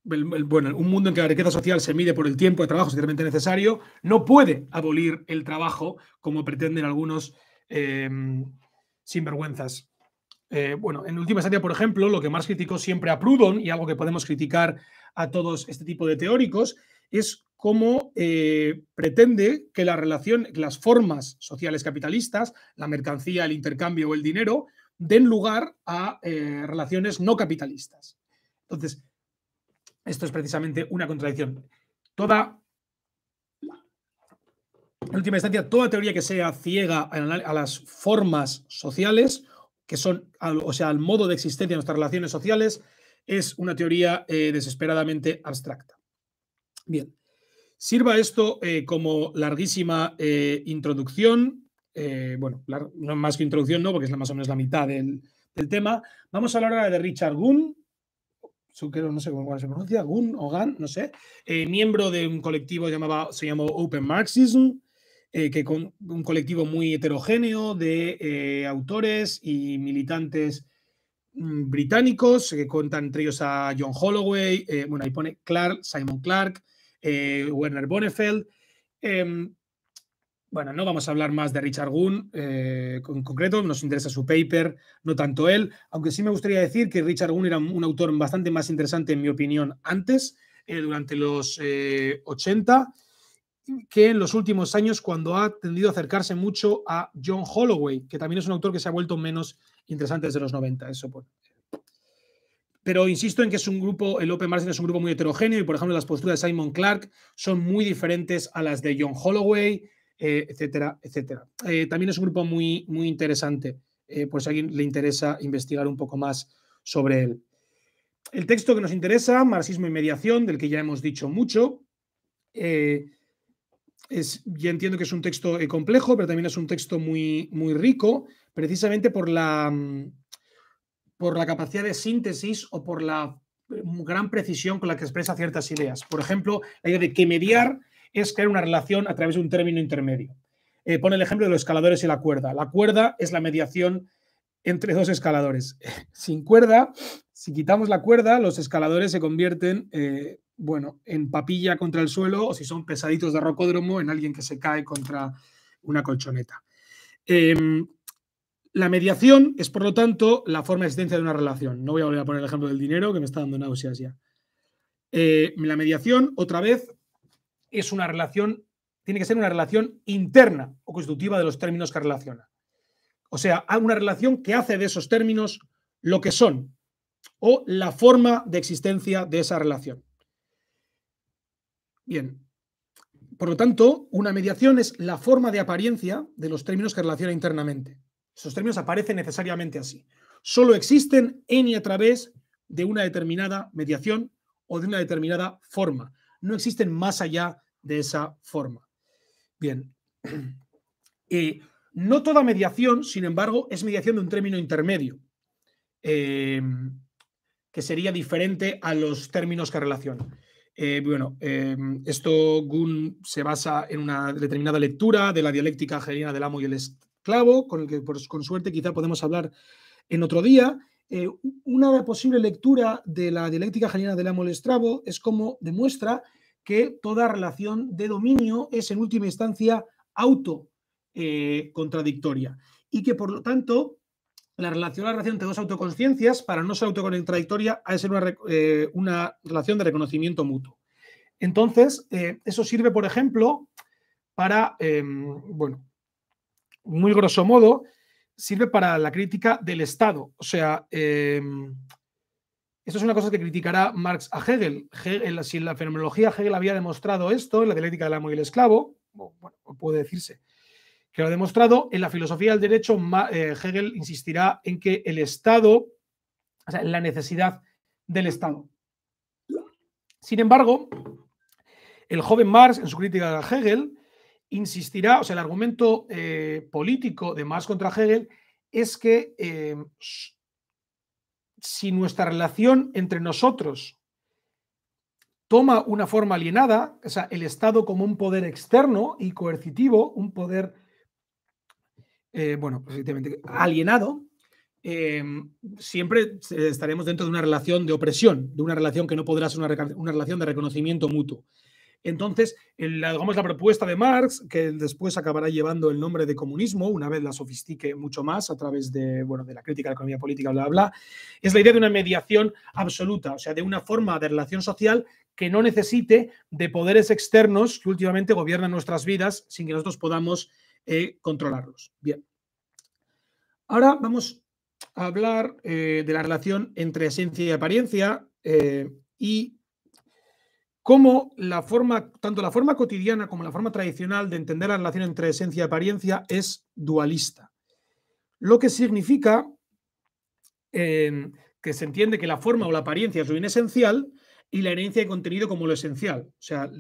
bueno, un mundo en que la riqueza social se mide por el tiempo de trabajo estrictamente necesario no puede abolir el trabajo como pretenden algunos em, sinvergüenzas. Eh, bueno, en última instancia, por ejemplo, lo que Marx criticó siempre a Proudhon y algo que podemos criticar a todos este tipo de teóricos es cómo pretende que la relación, las formas sociales capitalistas, la mercancía, el intercambio o el dinero, den lugar a eh, relaciones no capitalistas. Entonces, esto es precisamente una contradicción. Toda, en última instancia, toda teoría que sea ciega a las formas sociales, que son, o sea, al modo de existencia de nuestras relaciones sociales, es una teoría eh, desesperadamente abstracta. Bien, sirva esto eh, como larguísima introducción eh, bueno, no más que introducción, no, porque es más o menos la mitad del, tema. Vamos a hablar ahora de Richard Gunn, no sé cómo se pronuncia, Gunn o Gunn, no sé, eh, miembro de un colectivo llamaba, se llamó Open Marxism, eh, que con un colectivo muy heterogéneo de autores y militantes mm, británicos, que cuentan entre ellos a John Holloway, bueno, ahí pone Clark, Simon Clark, Werner Bonnefeld, em, bueno, no vamos a hablar más de Richard Gunn en eh, concreto, nos interesa su paper, no tanto él, aunque sí me gustaría decir que Richard Gunn era un autor bastante más interesante, en mi opinión, antes, eh, durante los 80, eh, que en los últimos años cuando ha tendido a acercarse mucho a John Holloway, que también es un autor que se ha vuelto menos interesante desde los 90, eso por, pero insisto en que es un grupo, el Open es un grupo muy heterogéneo y, por ejemplo, las posturas de Simon Clark son muy diferentes a las de John Holloway, eh, etcétera, etcétera. Eh, también es un grupo muy, muy interesante, eh, por si a alguien le interesa investigar un poco más sobre él. El texto que nos interesa, Marxismo y Mediación, del que ya hemos dicho mucho, es, ya entiendo que es un texto complejo, pero también es un texto muy, muy rico, precisamente por la, mm, por la capacidad de síntesis o por la gran precisión con la que expresa ciertas ideas. Por ejemplo, la idea de que mediar es crear una relación a través de un término intermedio. Eh, pone el ejemplo de los escaladores y la cuerda. La cuerda es la mediación entre dos escaladores. Sin cuerda, si quitamos la cuerda, los escaladores se convierten eh, bueno, en papilla contra el suelo o si son pesaditos de rocódromo, en alguien que se cae contra una colchoneta. Em, la mediación es, por lo tanto, la forma de existencia de una relación. No voy a volver a poner el ejemplo del dinero, que me está dando náuseas ya. Eh, la mediación, otra vez, es una relación, tiene que ser una relación interna o constitutiva de los términos que relaciona. O sea, una relación que hace de esos términos lo que son o la forma de existencia de esa relación. Bien, por lo tanto, una mediación es la forma de apariencia de los términos que relaciona internamente. Esos términos aparecen necesariamente así. Solo existen en y a través de una determinada mediación o de una determinada forma no existen más allá de esa forma. Bien. Y eh, no toda mediación, sin embargo, es mediación de un término intermedio, eh, que sería diferente a los términos que relaciona. Eh, bueno, esto Gunn se basa en una determinada lectura de la dialéctica ajena del amo y el esclavo, con el que, pues, con suerte, quizá podemos hablar en otro día. Eh, una posible lectura de la dialéctica hegeliana de la Strabo es como demuestra que toda relación de dominio es en última instancia autocontradictoria eh, y que por lo tanto la relación, la relación entre dos autoconsciencias para no ser autocontradictoria ha de ser una, eh, relación de reconocimiento mutuo. Entonces, eso sirve, por ejemplo, para, bueno, muy grosso modo, sirve para la crítica del Estado. O sea, em, esto es una cosa que criticará Marx a Hegel. Si en la fenomenología Hegel había demostrado esto, en la dialéctica del amo y el esclavo, bueno, puede decirse que lo ha demostrado, en la filosofía del derecho eh, Hegel insistirá en que el Estado, o sea, en la necesidad del Estado. Sin embargo, el joven Marx, en su crítica a Hegel, insistirá, o sea, el argumento eh, político de Marx contra Hegel es que eh, si nuestra relación entre nosotros toma una forma alienada, o sea, el Estado como un poder externo y coercitivo, un poder, eh, bueno, bueno, pues, alienado, siempre estaremos dentro de una relación de opresión, de una relación que no podrá ser una relación de reconocimiento mutuo. Entonces, la propuesta de Marx, que después acabará llevando el nombre de comunismo, una vez la sofistique mucho más a través de, bueno, de la crítica a la economía política, bla, bla, es la idea de una mediación absoluta, o sea, de una forma de relación social que no necesite de poderes externos que últimamente gobiernan nuestras vidas sin que nosotros podamos eh, controlarlos. Bien. Ahora vamos a hablar eh, de la relación entre esencia y apariencia eh, y como la forma, tanto la forma cotidiana como la forma tradicional de entender la relación entre esencia y apariencia es dualista. Lo que significa em, que se entiende que la forma o la apariencia es lo inesencial y la herencia de contenido como lo esencial. O sea,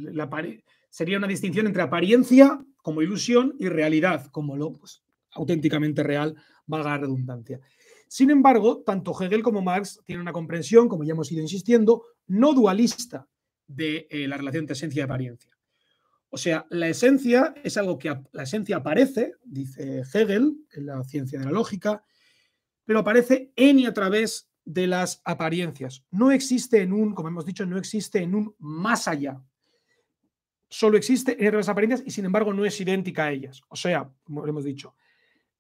sería una distinción entre apariencia como ilusión y realidad como lo pues, auténticamente real, valga la redundancia. Sin embargo, tanto Hegel como Marx tienen una comprensión, como ya hemos ido insistiendo, no dualista de eh, la relación entre esencia y apariencia. O sea, la esencia es algo que la esencia aparece, dice Hegel en la ciencia de la lógica, pero aparece en y a través de las apariencias. No existe en un, como hemos dicho, no existe en un más allá. Solo existe en las apariencias y sin embargo no es idéntica a ellas. O sea, como hemos dicho,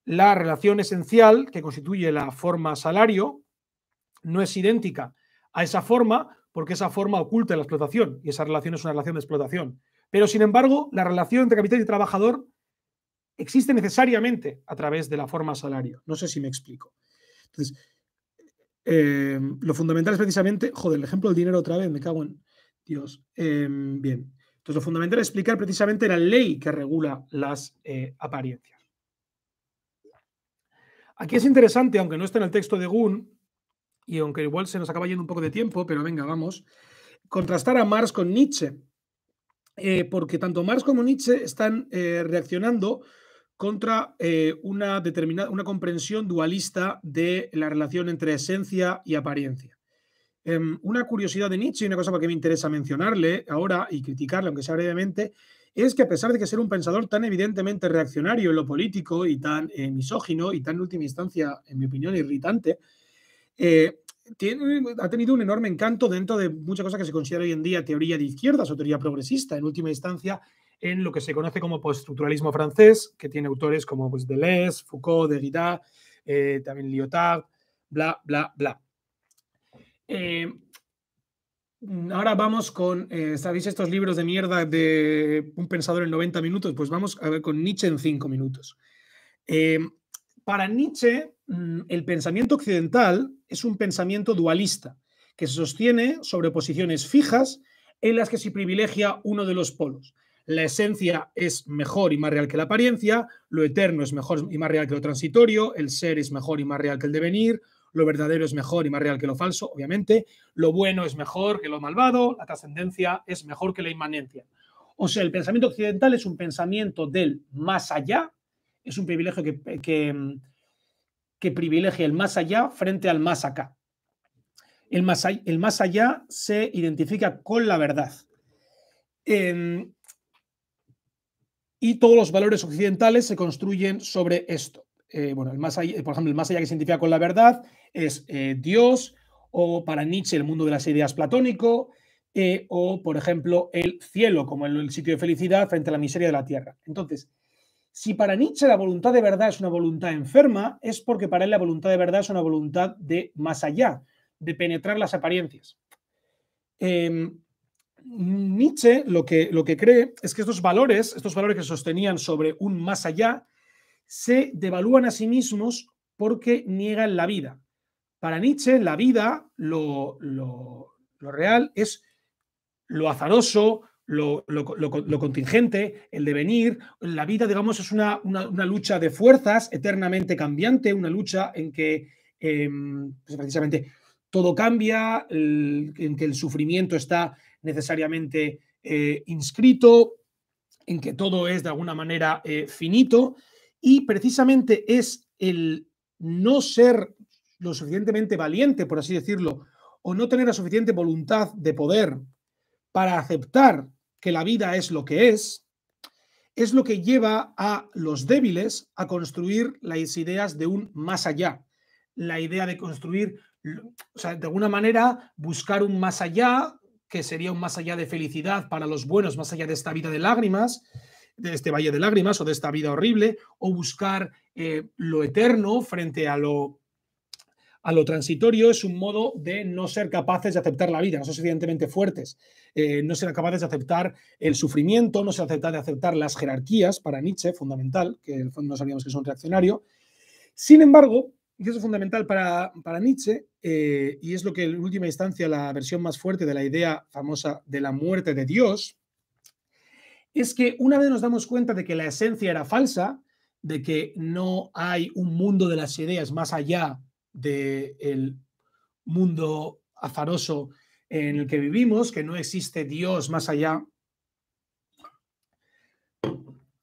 la relación esencial que constituye la forma salario no es idéntica a esa forma porque esa forma oculta la explotación y esa relación es una relación de explotación. Pero sin embargo, la relación entre capital y trabajador existe necesariamente a través de la forma salario. No sé si me explico. Entonces, eh, lo fundamental es precisamente, joder, el ejemplo del dinero otra vez, me cago en Dios. Eh, bien, entonces lo fundamental es explicar precisamente la ley que regula las eh, apariencias. Aquí es interesante, aunque no está en el texto de Gunn, y aunque igual se nos acaba yendo un poco de tiempo, pero venga, vamos, contrastar a Marx con Nietzsche, eh, porque tanto Marx como Nietzsche están eh, reaccionando contra eh, una, determinada, una comprensión dualista de la relación entre esencia y apariencia. Em, una curiosidad de Nietzsche y una cosa para que me interesa mencionarle ahora y criticarle, aunque sea brevemente, es que a pesar de que ser un pensador tan evidentemente reaccionario en lo político y tan misógino y tan en última instancia, en mi opinión, irritante, eh, ha tenido un enorme encanto dentro de muchas cosas que se considera hoy en día teoría de izquierdas o teoría progresista, en última instancia, en lo que se conoce como postestructuralismo francés, que tiene autores como pues, Deleuze, Foucault, Derrida, eh, también Lyotard, bla, bla, bla. Eh, ahora vamos con, ¿sabéis estos libros de mierda de un pensador en 90 minutos? Pues vamos a ver con Nietzsche en 5 minutos. para Nietzsche, Mm, el pensamiento occidental es un pensamiento dualista que se sostiene sobre posiciones fijas en las que se privilegia uno de los polos. La esencia es mejor y más real que la apariencia, lo eterno es mejor y más real que lo transitorio, el ser es mejor y más real que el devenir, lo verdadero es mejor y más real que lo falso, obviamente, lo bueno es mejor que lo malvado, la trascendencia es mejor que la inmanencia. O sea, el pensamiento occidental es un pensamiento del más allá, es un privilegio que, que mm, que privilegia el más allá frente al más acá. El más, el más allá se identifica con la verdad. Em, y todos los valores occidentales se construyen sobre esto. Eh, bueno, el más por ejemplo, el más allá que se identifica con la verdad es eh, Dios, o para Nietzsche el mundo de las ideas platónico, eh, o por ejemplo el cielo como el sitio de felicidad frente a la miseria de la tierra. Entonces, si para Nietzsche la voluntad de verdad es una voluntad enferma, es porque para él la voluntad de verdad es una voluntad de más allá, de penetrar las apariencias. Em, Nietzsche lo que, lo que cree es que estos valores, estos valores que sostenían sobre un más allá, se devalúan a sí mismos porque niegan la vida. Para Nietzsche, la vida, lo, lo, lo real, es lo azaroso, lo, contingente, el devenir. La vida, digamos, es una, una, lucha de fuerzas eternamente cambiante, una lucha en que em, pues, precisamente todo cambia, en que el sufrimiento está necesariamente eh, inscrito, en que todo es de alguna manera eh, finito, y precisamente es el no ser lo suficientemente valiente, por así decirlo, o no tener la suficiente voluntad de poder para aceptar que la vida es lo que es, es lo que lleva a los débiles a construir las ideas de un más allá, la idea de construir, o sea, de alguna manera, buscar un más allá, que sería un más allá de felicidad para los buenos, más allá de esta vida de lágrimas, de este valle de lágrimas o de esta vida horrible, o buscar eh, lo eterno frente a lo a lo transitorio es un modo de no ser capaces de aceptar la vida, no ser suficientemente fuertes, eh, no ser capaces de aceptar el sufrimiento, no ser capaces de aceptar las jerarquías, para Nietzsche, fundamental, que fondo no sabíamos que es un reaccionario. Sin embargo, y eso es fundamental para, para Nietzsche, eh, y es lo que en última instancia la versión más fuerte de la idea famosa de la muerte de Dios, es que una vez nos damos cuenta de que la esencia era falsa, de que no hay un mundo de las ideas más allá del mundo azaroso en el que vivimos, que no existe Dios más allá,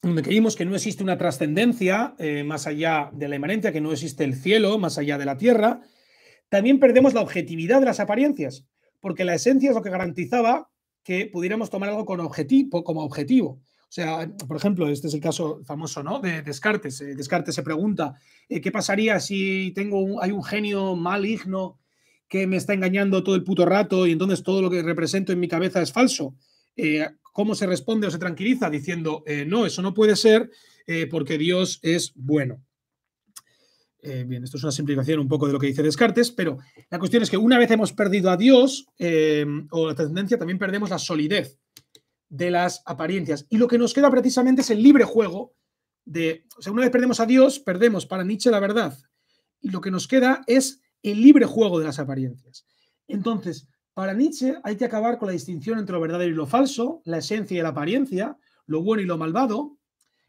donde creímos que no existe una trascendencia eh, más allá de la inmanencia, que no existe el cielo más allá de la tierra, también perdemos la objetividad de las apariencias, porque la esencia es lo que garantizaba que pudiéramos tomar algo con objetivo, como objetivo. O sea, por ejemplo, este es el caso famoso, ¿no? De Descartes. Eh, Descartes se pregunta, eh, ¿qué pasaría si tengo un, hay un genio maligno que me está engañando todo el puto rato y entonces todo lo que represento en mi cabeza es falso? Eh, ¿Cómo se responde o se tranquiliza? Diciendo, no, eso no puede ser porque Dios es bueno. bien, esto es una simplificación un poco de lo que dice Descartes, pero la cuestión es que una vez hemos perdido a Dios o la tendencia, también perdemos la solidez de las apariencias. Y lo que nos queda precisamente es el libre juego de, o sea, una vez perdemos a Dios, perdemos para Nietzsche la verdad. Y lo que nos queda es el libre juego de las apariencias. Entonces, para Nietzsche hay que acabar con la distinción entre lo verdadero y lo falso, la esencia y la apariencia, lo bueno y lo malvado,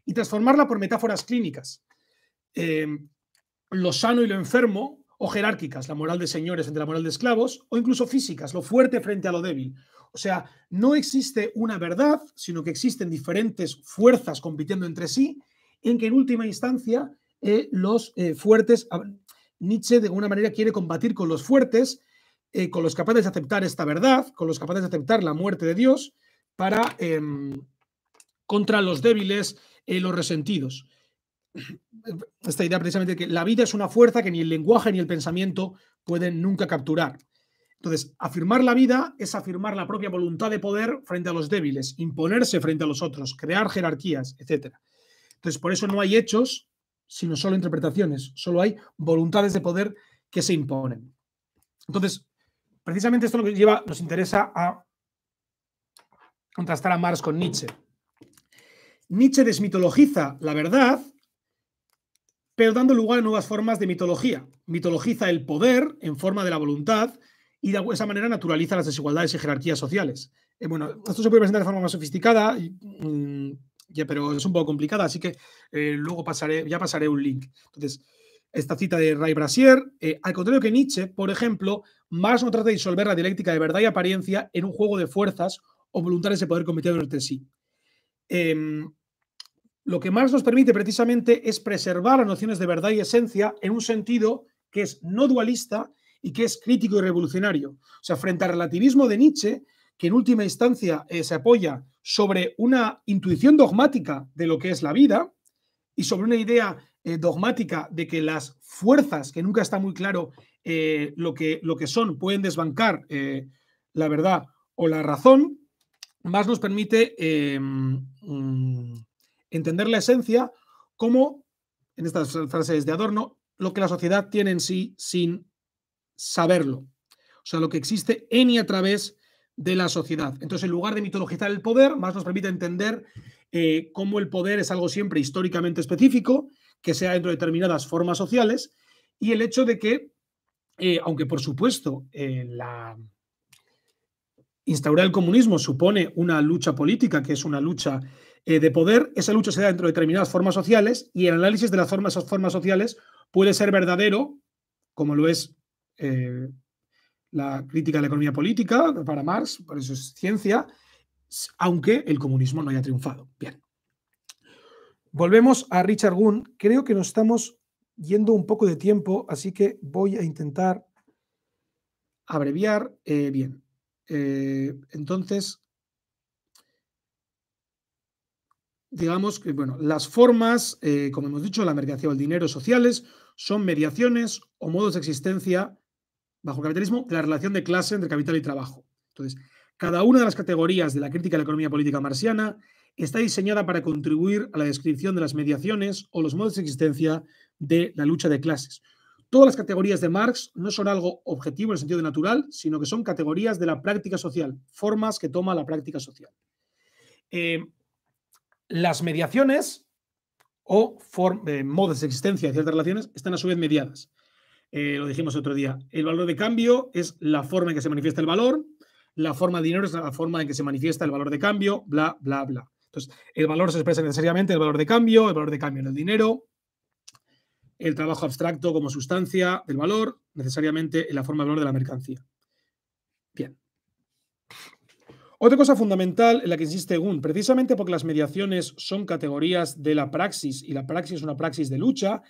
y transformarla por metáforas clínicas. Em, lo sano y lo enfermo, o jerárquicas, la moral de señores entre la moral de esclavos, o incluso físicas, lo fuerte frente a lo débil, o sea, no existe una verdad, sino que existen diferentes fuerzas compitiendo entre sí, en que en última instancia eh, los eh, fuertes, Nietzsche de alguna manera quiere combatir con los fuertes, eh, con los capaces de aceptar esta verdad, con los capaces de aceptar la muerte de Dios, para, em, contra los débiles, y los resentidos. Esta idea precisamente de que la vida es una fuerza que ni el lenguaje ni el pensamiento pueden nunca capturar. Entonces, afirmar la vida es afirmar la propia voluntad de poder frente a los débiles, imponerse frente a los otros, crear jerarquías, etc. Entonces, por eso no hay hechos, sino solo interpretaciones, solo hay voluntades de poder que se imponen. Entonces, precisamente esto es lo que nos interesa a contrastar a Marx con Nietzsche. Nietzsche desmitologiza la verdad, pero dando lugar a nuevas formas de mitología. Mitologiza el poder en forma de la voluntad, y de esa manera naturaliza las desigualdades y jerarquías sociales. Eh, bueno, esto se puede presentar de forma más sofisticada, mm, pero es un poco complicada, así que eh, luego pasaré, ya pasaré un link. Entonces, esta cita de Ray Brasier, eh, al contrario que Nietzsche, por ejemplo, Marx no trata de disolver la dialéctica de verdad y apariencia en un juego de fuerzas o voluntades de poder cometido entre sí. Em, lo que Marx nos permite precisamente es preservar las nociones de verdad y esencia en un sentido que es no dualista y que es crítico y revolucionario. O sea, frente al relativismo de Nietzsche, que en última instancia eh, se apoya sobre una intuición dogmática de lo que es la vida y sobre una idea eh, dogmática de que las fuerzas, que nunca está muy claro eh, lo, que, lo, que, son, pueden desbancar la verdad o la razón, más nos permite mm, entender la esencia como, en estas frases de Adorno, lo que la sociedad tiene en sí sin saberlo. O sea, lo que existe en y a través de la sociedad. Entonces, en lugar de mitologizar el poder, más nos permite entender eh, cómo el poder es algo siempre históricamente específico, que sea dentro de determinadas formas sociales, y el hecho de que, eh, aunque por supuesto eh, la, instaurar el comunismo supone una lucha política, que es una lucha de poder, esa lucha se da dentro de determinadas formas sociales y el análisis de las formas, esas formas sociales puede ser verdadero, como lo es eh, la crítica de la economía política para Marx, por eso es ciencia, aunque el comunismo no haya triunfado. Bien. Volvemos a Richard Gunn. Creo que nos estamos yendo un poco de tiempo, así que voy a intentar abreviar eh, bien. Eh, entonces, digamos que, bueno, las formas, como hemos dicho, la mercancía o el dinero sociales son mediaciones o modos de existencia bajo el capitalismo, la relación de clase entre capital y trabajo. Entonces, cada una de las categorías de la crítica a la economía política marxiana está diseñada para contribuir a la descripción de las mediaciones o los modos de existencia de la lucha de clases. Todas las categorías de Marx no son algo objetivo en el sentido de natural, sino que son categorías de la práctica social, formas que toma la práctica social. Eh, las mediaciones o eh, modos de existencia de ciertas relaciones están a su vez mediadas. Eh, lo dijimos otro día, el valor de cambio es la forma en que se manifiesta el valor, la forma de dinero es la forma en que se manifiesta el valor de cambio, bla, bla, bla. Entonces, el valor se expresa necesariamente el valor de cambio, el valor de cambio en el dinero, el trabajo abstracto como sustancia del valor, necesariamente en la forma de valor de la mercancía. Bien. Otra cosa fundamental en la que insiste Gunn, precisamente porque las mediaciones son categorías de la praxis y la praxis es una praxis de lucha,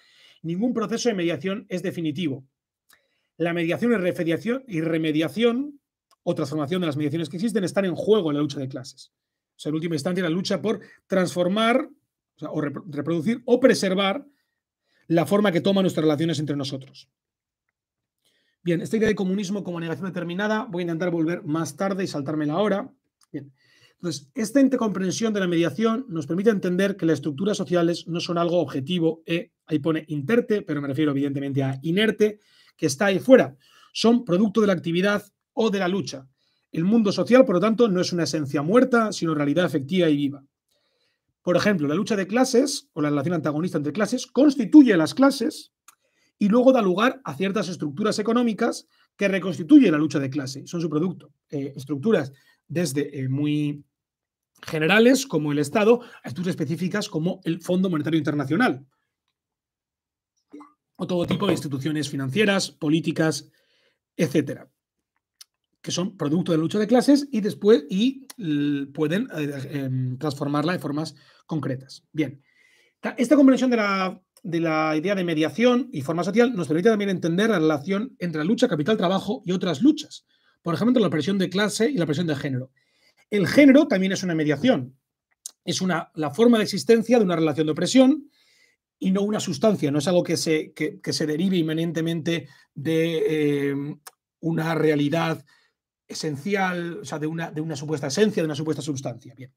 ningún proceso de mediación es definitivo. La mediación y remediación, y remediación o transformación de las mediaciones que existen están en juego en la lucha de clases. O sea, en última instancia, la lucha por transformar o, reproducir o preservar la forma que toman nuestras relaciones entre nosotros. Bien, esta idea de comunismo como negación determinada voy a intentar volver más tarde y saltármela ahora. Bien. Entonces, esta intercomprensión de la mediación nos permite entender que las estructuras sociales no son algo objetivo e Ahí pone interte, pero me refiero evidentemente a inerte, que está ahí fuera. Son producto de la actividad o de la lucha. El mundo social, por lo tanto, no es una esencia muerta, sino realidad efectiva y viva. Por ejemplo, la lucha de clases o la relación antagonista entre clases constituye las clases y luego da lugar a ciertas estructuras económicas que reconstituyen la lucha de clase. Son su producto. Eh, estructuras desde eh, muy generales como el Estado a estructuras específicas como el Fondo Monetario Internacional o todo tipo de instituciones financieras, políticas, etcétera, que son producto de la lucha de clases y después y pueden eh, em, transformarla en formas concretas. Bien, esta comprensión de la, de la idea de mediación y forma social nos permite también entender la relación entre la lucha capital-trabajo y otras luchas, por ejemplo, la presión de clase y la presión de género. El género también es una mediación, es una, la forma de existencia de una relación de opresión y no una sustancia, no es algo que se, que, se derive inmanentemente de eh, una realidad esencial, o sea, de una, de una supuesta esencia, de una supuesta sustancia. Bien.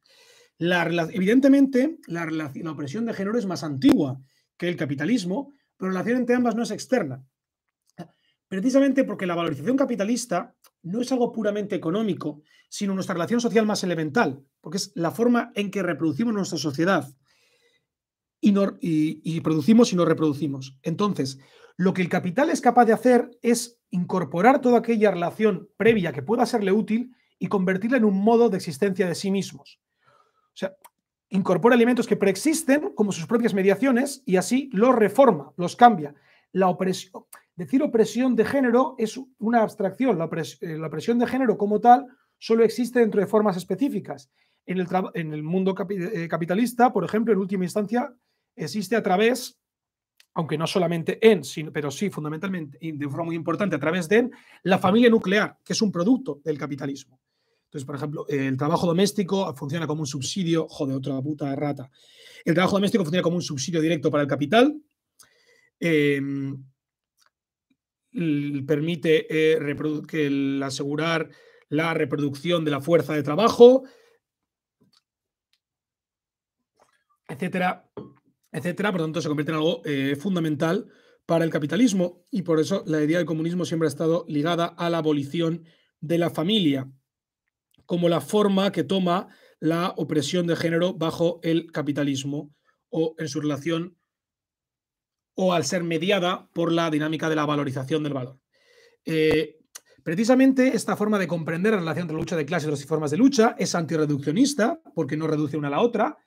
La, evidentemente, la, la opresión de género es más antigua que el capitalismo, pero la relación entre ambas no es externa. Precisamente porque la valorización capitalista no es algo puramente económico, sino nuestra relación social más elemental, porque es la forma en que reproducimos nuestra sociedad, y, producimos y nos reproducimos. Entonces, lo que el capital es capaz de hacer es incorporar toda aquella relación previa que pueda serle útil y convertirla en un modo de existencia de sí mismos. O sea, incorpora elementos que preexisten como sus propias mediaciones y así los reforma, los cambia. La opresión, decir opresión de género es una abstracción. Eh, la, opresión de género como tal solo existe dentro de formas específicas En el, mundo eh, capitalista, por ejemplo, en última instancia, existe a través, aunque no solamente en, sino, pero sí fundamentalmente y de forma muy importante a través de la familia nuclear, que es un producto del capitalismo. Entonces, por ejemplo, el trabajo doméstico funciona como un subsidio, joder, otra puta rata. El trabajo doméstico funciona como un subsidio directo para el capital. Em, permite eh, asegurar la reproducción de la fuerza de trabajo, etcétera, etcétera. Por lo tanto, se convierte en algo eh, fundamental para el capitalismo y por eso la idea del comunismo siempre ha estado ligada a la abolición de la familia como la forma que toma la opresión de género bajo el capitalismo o en su relación o al ser mediada por la dinámica de la valorización del valor. Eh, precisamente esta forma de comprender la relación entre la lucha de clases y formas de lucha es antirreduccionista porque no reduce una a la otra,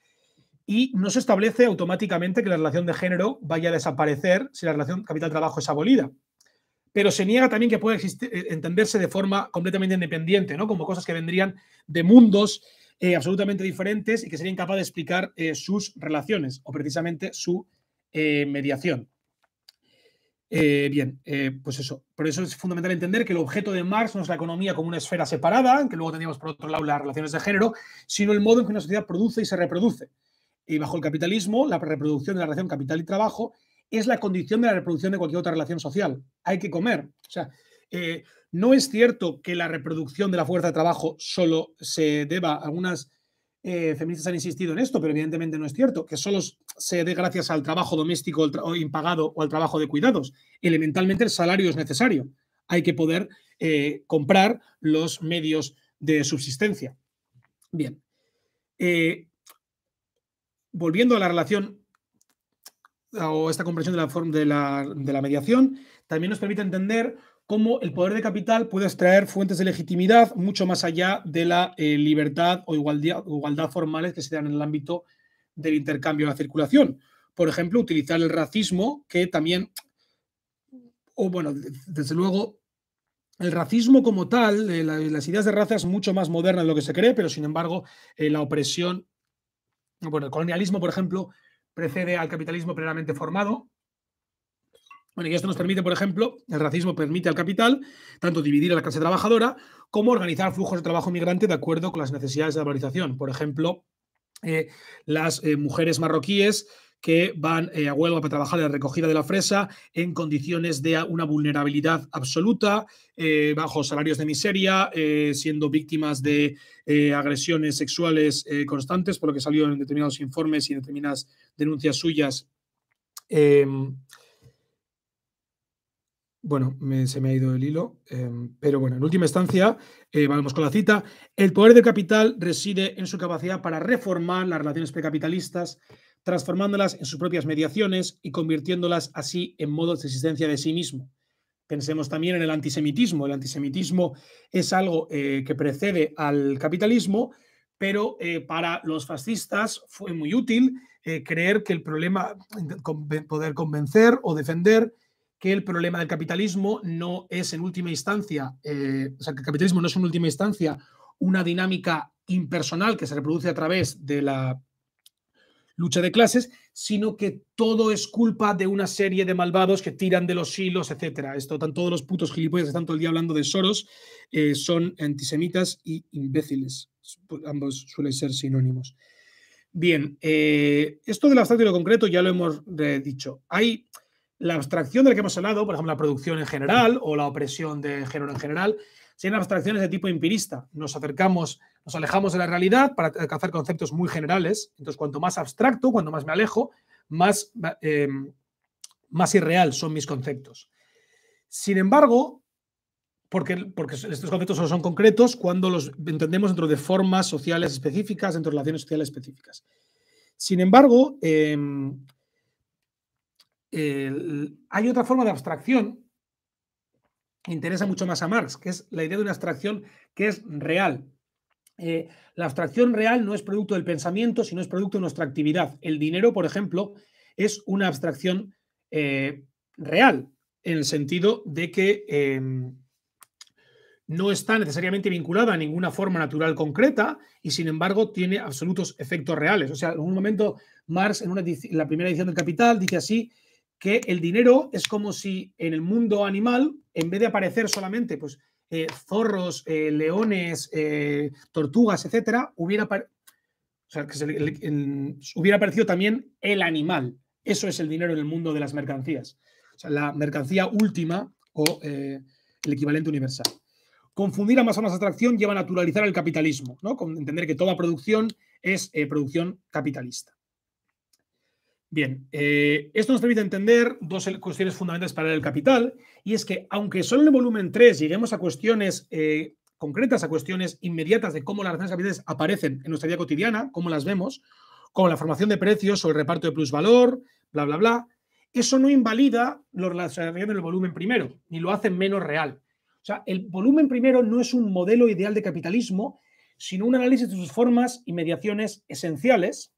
y no se establece automáticamente que la relación de género vaya a desaparecer si la relación capital-trabajo es abolida. Pero se niega también que pueda eh, entenderse de forma completamente independiente, ¿no? como cosas que vendrían de mundos eh, absolutamente diferentes y que serían capaces de explicar eh, sus relaciones o precisamente su mediación. bien, pues eso. Por eso es fundamental entender que el objeto de Marx no es la economía como una esfera separada, que luego tendríamos por otro lado las relaciones de género, sino el modo en que una sociedad produce y se reproduce. Y bajo el capitalismo, la reproducción de la relación capital y trabajo es la condición de la reproducción de cualquier otra relación social. Hay que comer. O sea, eh, no es cierto que la reproducción de la fuerza de trabajo solo se deba, algunas eh, feministas han insistido en esto, pero evidentemente no es cierto, que solo se dé gracias al trabajo doméstico o, impagado o al trabajo de cuidados. Elementalmente el salario es necesario. Hay que poder eh, comprar los medios de subsistencia. Bien volviendo a la relación o esta comprensión de la, de la mediación, también nos permite entender cómo el poder de capital puede extraer fuentes de legitimidad mucho más allá de la eh, libertad o igualdad, formales que se dan en el ámbito del intercambio de la circulación. Por ejemplo, utilizar el racismo, que también, o bueno, desde luego, el racismo como tal, eh, las ideas de raza es mucho más moderna de lo que se cree, pero sin embargo, eh, la opresión bueno, el colonialismo, por ejemplo, precede al capitalismo plenamente formado. Bueno, y esto nos permite, por ejemplo, el racismo permite al capital tanto dividir a la clase trabajadora como organizar flujos de trabajo migrante de acuerdo con las necesidades de la valorización. Por ejemplo, eh, las eh, mujeres marroquíes que van eh, a huelga para trabajar en la recogida de la fresa en condiciones de una vulnerabilidad absoluta, eh, bajo salarios de miseria, eh, siendo víctimas de agresiones sexuales constantes, por lo que salió en determinados informes y en determinadas denuncias suyas. Em, bueno, se me ha ido el hilo, em, pero bueno, en última instancia, vamos con la cita, el poder de capital reside en su capacidad para reformar las relaciones precapitalistas transformándolas en sus propias mediaciones y convirtiéndolas así en modos de existencia de sí mismo. Pensemos también en el antisemitismo. El antisemitismo es algo eh, que precede al capitalismo, pero eh, para los fascistas fue muy útil eh, creer que el problema, poder convencer o defender que el problema del capitalismo no es en última instancia, o sea, que el capitalismo no es en última instancia una dinámica impersonal que se reproduce a través de la lucha de clases, sino que todo es culpa de una serie de malvados que tiran de los hilos, etc. Esto, tan, todos los putos gilipollas que están todo el día hablando de Soros eh, son antisemitas y imbéciles. Pues, ambos suelen ser sinónimos. Bien, eh, esto del abstracto y lo concreto ya lo hemos eh, dicho. Hay la abstracción de la que hemos hablado, por ejemplo, la producción en general o la opresión de género en general, sean abstracciones de tipo empirista. Nos acercamos, nos alejamos de la realidad para alcanzar conceptos muy generales. Entonces, cuanto más abstracto, cuanto más me alejo, más, eh, irreal son mis conceptos. Sin embargo, porque, estos conceptos solo son concretos cuando los entendemos dentro de formas sociales específicas, dentro de relaciones sociales específicas. Sin embargo, em, hay otra forma de abstracción interesa mucho más a Marx, que es la idea de una abstracción que es real. Eh, la abstracción real no es producto del pensamiento, sino es producto de nuestra actividad. El dinero, por ejemplo, es una abstracción eh, real, en el sentido de que em, no está necesariamente vinculada a ninguna forma natural concreta y, sin embargo, tiene absolutos efectos reales. O sea, en un momento Marx, en la primera edición del Capital, dice así, que el dinero es como si en el mundo animal, en vez de aparecer solamente pues, eh, zorros, eh, leones, eh, tortugas, etcétera, hubiera, que hubiera aparecido también el animal. Eso es el dinero en el mundo de las mercancías. sea, la mercancía última o el equivalente universal. Confundir a más o más atracción lleva a naturalizar el capitalismo, ¿no? Con entender que toda producción es producción capitalista. Bien, eh, esto nos permite entender dos cuestiones fundamentales para el capital, y es que aunque solo en el volumen 3 lleguemos a cuestiones eh, concretas, a cuestiones inmediatas de cómo las relaciones capitales aparecen en nuestra vida cotidiana, cómo las vemos, como la formación de precios o el reparto de plusvalor, bla, bla, bla, eso no invalida lo relacionado del volumen primero, ni lo hace menos real. O sea, el volumen primero no es un modelo ideal de capitalismo, sino un análisis de sus formas y mediaciones esenciales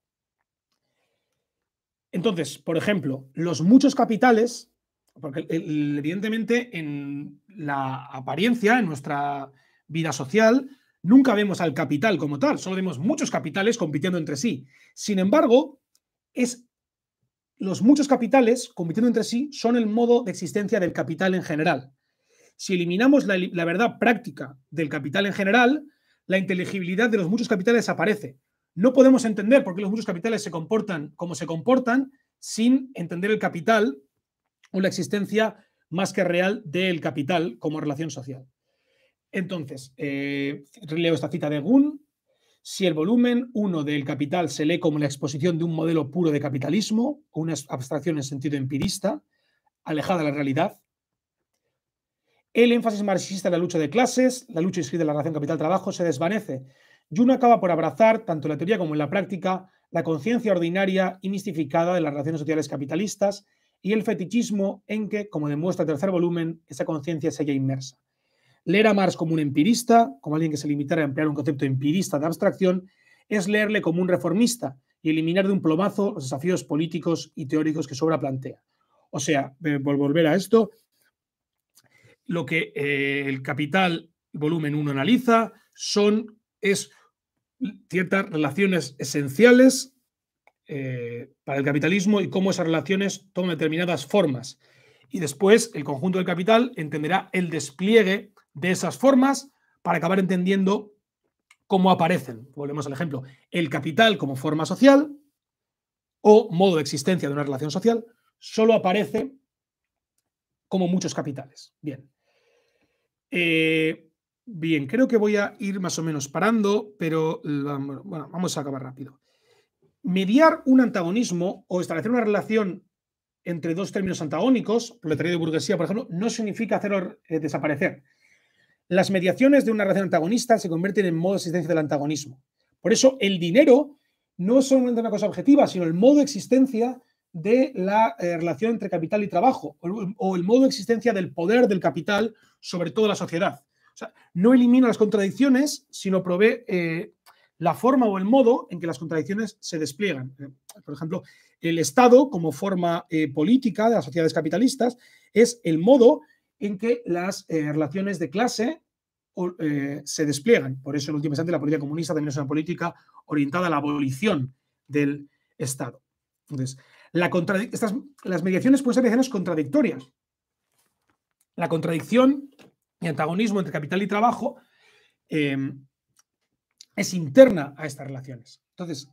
entonces, por ejemplo, los muchos capitales, porque evidentemente en la apariencia, en nuestra vida social, nunca vemos al capital como tal, solo vemos muchos capitales compitiendo entre sí. Sin embargo, es los muchos capitales compitiendo entre sí son el modo de existencia del capital en general. Si eliminamos la, la verdad práctica del capital en general, la inteligibilidad de los muchos capitales aparece. No podemos entender por qué los muchos capitales se comportan como se comportan sin entender el capital o la existencia más que real del capital como relación social. Entonces, eh, leo esta cita de Gunn. Si el volumen 1 del capital se lee como la exposición de un modelo puro de capitalismo, una abstracción en sentido empirista, alejada de la realidad, el énfasis marxista en la lucha de clases, la lucha inscrita en la relación capital-trabajo, se desvanece Juno acaba por abrazar, tanto en la teoría como en la práctica, la conciencia ordinaria y mistificada de las relaciones sociales capitalistas y el fetichismo en que, como demuestra el tercer volumen, esa conciencia se halla inmersa. Leer a Marx como un empirista, como alguien que se limitara a emplear un concepto empirista de abstracción, es leerle como un reformista y eliminar de un plomazo los desafíos políticos y teóricos que sobra plantea. O sea, por volver a esto, lo que eh, el Capital Volumen 1 analiza son, es ciertas relaciones esenciales eh, para el capitalismo y cómo esas relaciones toman determinadas formas. Y después el conjunto del capital entenderá el despliegue de esas formas para acabar entendiendo cómo aparecen. Volvemos al ejemplo. El capital como forma social o modo de existencia de una relación social solo aparece como muchos capitales. Bien. Eh, Bien, creo que voy a ir más o menos parando, pero vamos a acabar rápido. Mediar un antagonismo o establecer una relación entre dos términos antagónicos, proletariado y burguesía, por ejemplo, no significa hacer eh, desaparecer. Las mediaciones de una relación antagonista se convierten en modo de existencia del antagonismo. Por eso el dinero no es solamente una cosa objetiva, sino el modo de existencia de la eh, relación entre capital y trabajo, o el modo de existencia del poder del capital sobre toda la sociedad. O sea, no elimina las contradicciones, sino provee eh, la forma o el modo en que las contradicciones se despliegan. Eh, por ejemplo, el Estado como forma eh, política de las sociedades capitalistas es el modo en que las relaciones de clase se despliegan. Por eso, en última instancia, la política comunista también es una política orientada a la abolición del Estado. Entonces, las mediaciones pueden ser mediaciones contradictorias. La contradicción y antagonismo entre capital y trabajo eh, es interna a estas relaciones. Entonces,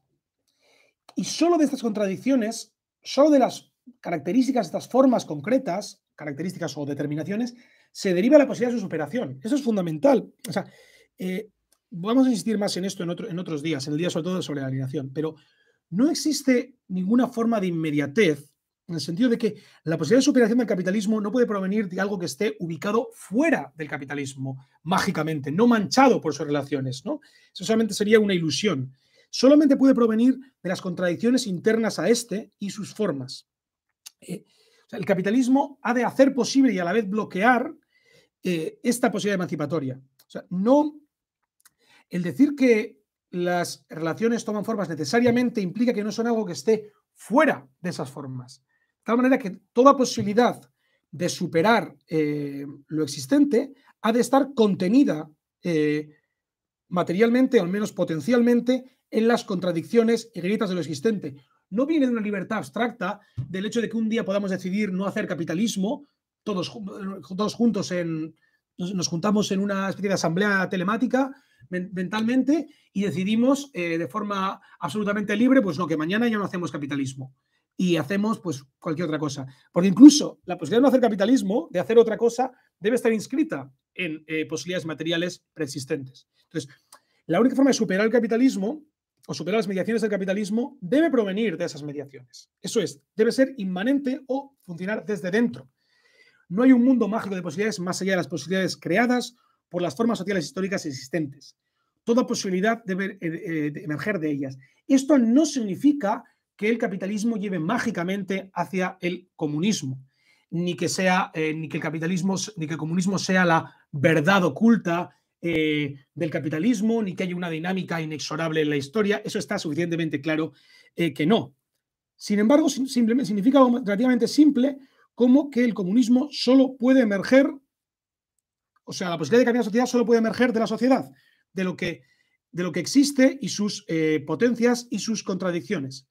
y solo de estas contradicciones, solo de las características, de estas formas concretas, características o determinaciones, se deriva la posibilidad de su superación. Eso es fundamental. O sea, eh, vamos a insistir más en esto en, en, otros días, en el día sobre todo sobre la alienación, pero no existe ninguna forma de inmediatez en el sentido de que la posibilidad de superación del capitalismo no puede provenir de algo que esté ubicado fuera del capitalismo, mágicamente, no manchado por sus relaciones. ¿no? Eso solamente sería una ilusión. Solamente puede provenir de las contradicciones internas a este y sus formas. Eh, el capitalismo ha de hacer posible y a la vez bloquear eh, esta posibilidad emancipatoria. no. El decir que las relaciones toman formas necesariamente implica que no son algo que esté fuera de esas formas tal manera que toda posibilidad de superar eh, lo existente ha de estar contenida eh, materialmente, o al menos potencialmente, en las contradicciones y grietas de lo existente. No viene de una libertad abstracta, del hecho de que un día podamos decidir no hacer capitalismo, todos, todos juntos en, nos, juntamos en una especie de asamblea telemática mentalmente y decidimos eh, de forma absolutamente libre, pues no, que mañana ya no hacemos capitalismo y hacemos pues cualquier otra cosa. Porque incluso la posibilidad de no hacer capitalismo, de hacer otra cosa, debe estar inscrita en eh, posibilidades materiales preexistentes. Entonces, la única forma de superar el capitalismo o superar las mediaciones del capitalismo debe provenir de esas mediaciones. Eso es, debe ser inmanente o funcionar desde dentro. No hay un mundo mágico de posibilidades más allá de las posibilidades creadas por las formas sociales históricas existentes. Toda posibilidad debe eh, eh, emerger de ellas. Esto no significa que el capitalismo lleve mágicamente hacia el comunismo, ni que sea, eh, ni que el capitalismo, ni que comunismo sea la verdad oculta eh, del capitalismo, ni que haya una dinámica inexorable en la historia. Eso está suficientemente claro eh, que no. Sin embargo, simplemente significa relativamente simple como que el comunismo solo puede emerger, o sea, la posibilidad de cambiar la sociedad solo puede emerger de la sociedad, de lo que, de lo que existe y sus potencias y sus contradicciones.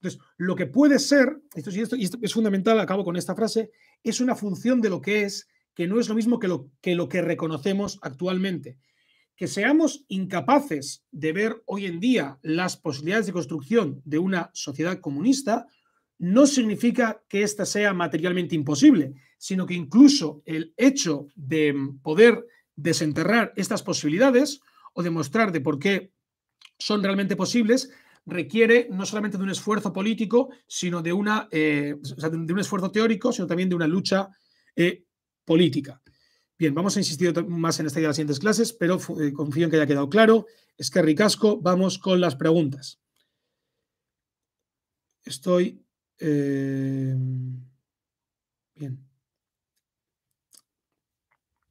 Entonces, lo que puede ser, esto, y esto, y es fundamental, acabo con esta frase, es una función de lo que es, que no es lo mismo que lo que, lo que reconocemos actualmente. Que seamos incapaces de ver hoy en día las posibilidades de construcción de una sociedad comunista, no significa que ésta sea materialmente imposible, sino que incluso el hecho de poder desenterrar estas posibilidades o demostrar de por qué son realmente posibles requiere no solamente de un esfuerzo político, sino de, una, eh, de un esfuerzo teórico, sino también de una lucha eh, política. Bien, vamos a insistir más en esta idea de las siguientes clases, pero eh, confío en que haya quedado claro. Es que ricasco, vamos con las preguntas. Estoy... bien.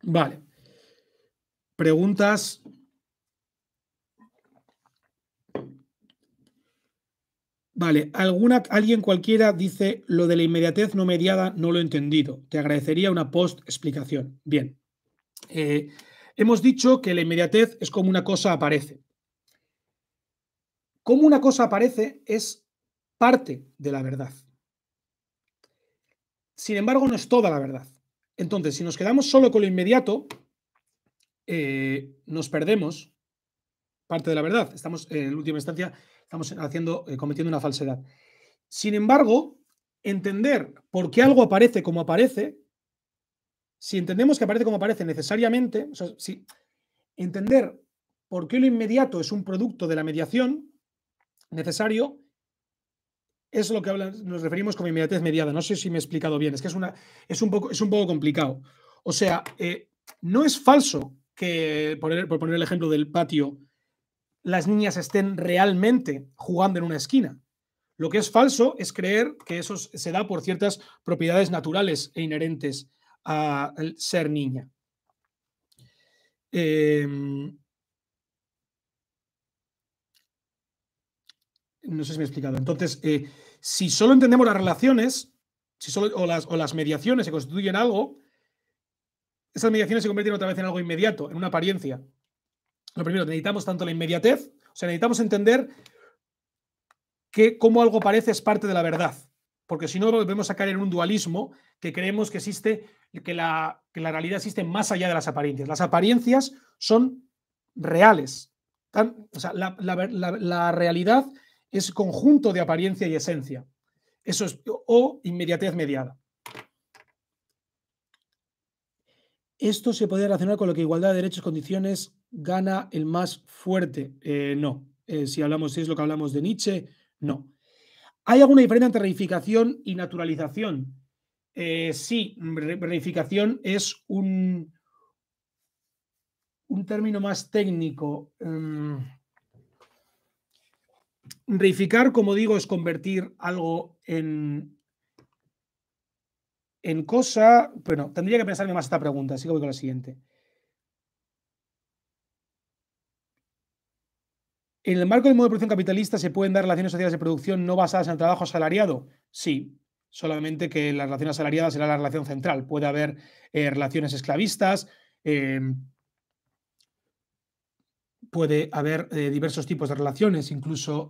Vale. Preguntas Vale, alguna, alguien cualquiera dice lo de la inmediatez no mediada, no lo he entendido. Te agradecería una post explicación. Bien. Eh, hemos dicho que la inmediatez es como una cosa aparece. Como una cosa aparece es parte de la verdad. Sin embargo, no es toda la verdad. Entonces, si nos quedamos solo con lo inmediato, eh, nos perdemos parte de la verdad. Estamos, en última instancia, Estamos haciendo, eh, cometiendo una falsedad. Sin embargo, entender por qué algo aparece como aparece, si entendemos que aparece como aparece necesariamente, si entender por qué lo inmediato es un producto de la mediación necesario, es lo que nos referimos como inmediatez mediada. No sé si me he explicado bien, es que es, una, es, un, poco, es un poco complicado. O sea, eh, no es falso que, por poner el ejemplo del patio, las niñas estén realmente jugando en una esquina. Lo que es falso es creer que eso se da por ciertas propiedades naturales e inherentes al ser niña. Em, no sé si me he explicado. Entonces, eh, si solo entendemos las relaciones si solo, o, las, o las mediaciones se constituyen algo, esas mediaciones se convierten otra vez en algo inmediato, en una apariencia. Lo primero, necesitamos tanto la inmediatez, o sea, necesitamos entender que cómo algo parece es parte de la verdad, porque si no volvemos a caer en un dualismo que creemos que existe, que la, realidad existe más allá de las apariencias. Las apariencias son reales. o sea, la, realidad es conjunto de apariencia y esencia. Eso es, o inmediatez mediada. Esto se puede relacionar con lo que igualdad de derechos, condiciones gana el más fuerte. Eh, no. Eh, si hablamos, si es lo que hablamos de Nietzsche, no. ¿Hay alguna diferencia entre reificación y naturalización? Eh, sí, reificación es un, un término más técnico. Mm, reificar, como digo, es convertir algo en, en cosa. Bueno, tendría que pensarme más esta pregunta, así voy con la siguiente. ¿En el marco del modo de producción capitalista se pueden dar relaciones sociales de producción no basadas en el trabajo asalariado? Sí, solamente que la relación asalariada será la relación central. Puede haber eh, relaciones esclavistas, em, puede haber eh, diversos tipos de relaciones, incluso,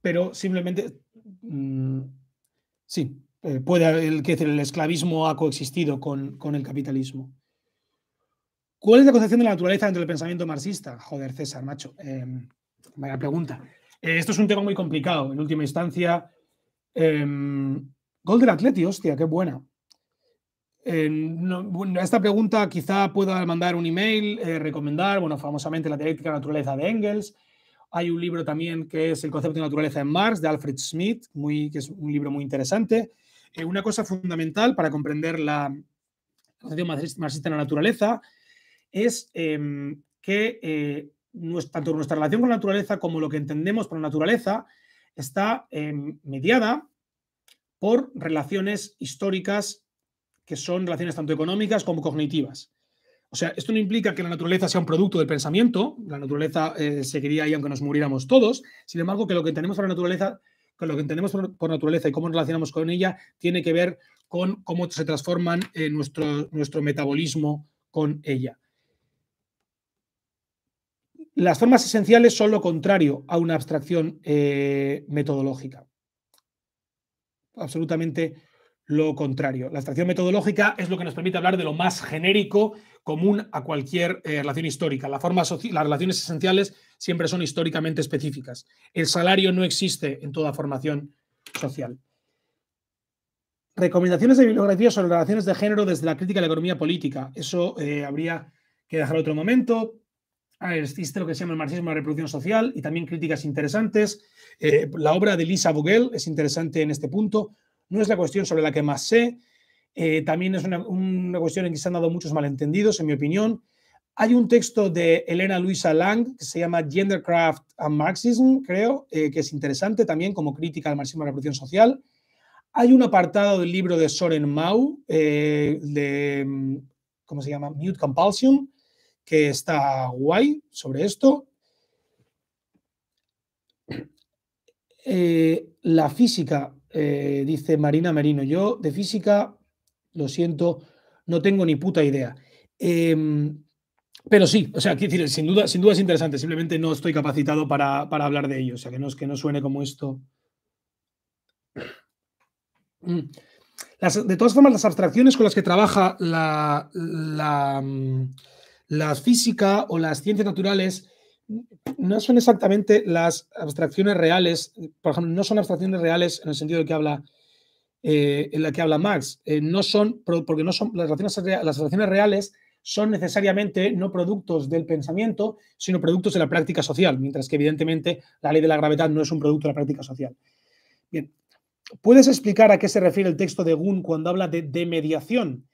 pero simplemente, mm, sí, eh, puede el, que el esclavismo ha coexistido con el capitalismo. ¿Cuál es la concepción de la naturaleza dentro del pensamiento marxista? Joder, César, macho. Em, vaya pregunta. Eh, esto es un tema muy complicado. En última instancia, eh, gol Atleti, hostia, qué buena. Eh, esta pregunta quizá pueda mandar un email, eh, recomendar, bueno, famosamente la dialéctica de la naturaleza de Engels. Hay un libro también que es El concepto de naturaleza en Marx de Alfred Smith, muy, que es un libro muy interesante. una cosa fundamental para comprender la concepción marxista en la naturaleza es em, que eh, tanto nuestra relación con la naturaleza como lo que entendemos por la naturaleza está em, mediada por relaciones históricas que son relaciones tanto económicas como cognitivas. O sea, esto no implica que la naturaleza sea un producto del pensamiento, la naturaleza eh, seguiría ahí aunque nos muriéramos todos, sin embargo que lo que entendemos por la naturaleza, con lo que entendemos por, naturaleza y cómo nos relacionamos con ella tiene que ver con cómo se transforman eh, nuestro, nuestro metabolismo con ella. Las formas esenciales son lo contrario a una abstracción eh, metodológica. Absolutamente lo contrario. La abstracción metodológica es lo que nos permite hablar de lo más genérico común a cualquier eh, relación histórica. las relaciones esenciales siempre son históricamente específicas. El salario no existe en toda formación social. Recomendaciones de bibliografía sobre relaciones de género desde la crítica a la economía política. Eso eh, habría que dejar otro momento existe lo que se llama el marxismo de la reproducción social y también críticas interesantes. Eh, la obra de Lisa Vogel es interesante en este punto. No es la cuestión sobre la que más sé. Eh, también es una, cuestión en que se han dado muchos malentendidos, en mi opinión. Hay un texto de Elena Luisa Lang que se llama Gendercraft and Marxism, creo, eh, que es interesante también como crítica al marxismo de la reproducción social. Hay un apartado del libro de Soren Mau, de, mm, ¿cómo se llama? Mute Compulsion, que está guay sobre esto. Eh, la física, eh, dice Marina Merino, yo de física, lo siento, no tengo ni puta idea. Em, pero sí, o sea, sin duda, sin duda es interesante, simplemente no estoy capacitado para, hablar de ello, o sea, que no, que no suene como esto. Mm. de todas formas, las abstracciones con las que trabaja la, mm, la física o las ciencias naturales no son exactamente las abstracciones reales, por ejemplo, no son abstracciones reales en el sentido que habla, eh, en la que habla Marx, eh, no son, porque no son, las relaciones reales son necesariamente no productos del pensamiento, sino productos de la práctica social, mientras que evidentemente la ley de la gravedad no es un producto de la práctica social. Bien, ¿puedes explicar a qué se refiere el texto de Gunn cuando habla de mediación?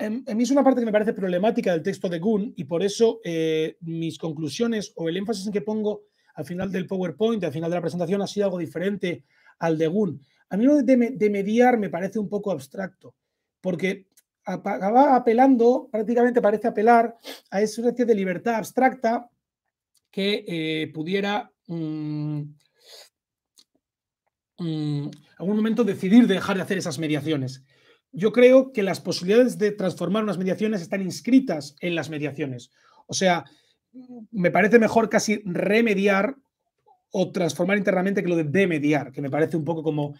Em, a mí es una parte que me parece problemática del texto de Gunn y por eso eh, mis conclusiones o el énfasis en que pongo al final del PowerPoint, al final de la presentación, ha sido algo diferente al de Gunn. A mí lo de, mediar me parece un poco abstracto, porque acaba apelando, prácticamente parece apelar a esa especie de libertad abstracta que eh, pudiera mm, mm, en algún momento decidir dejar de hacer esas mediaciones yo creo que las posibilidades de transformar unas mediaciones están inscritas en las mediaciones. O sea, me parece mejor casi remediar o transformar internamente que lo de demediar, que me parece un poco como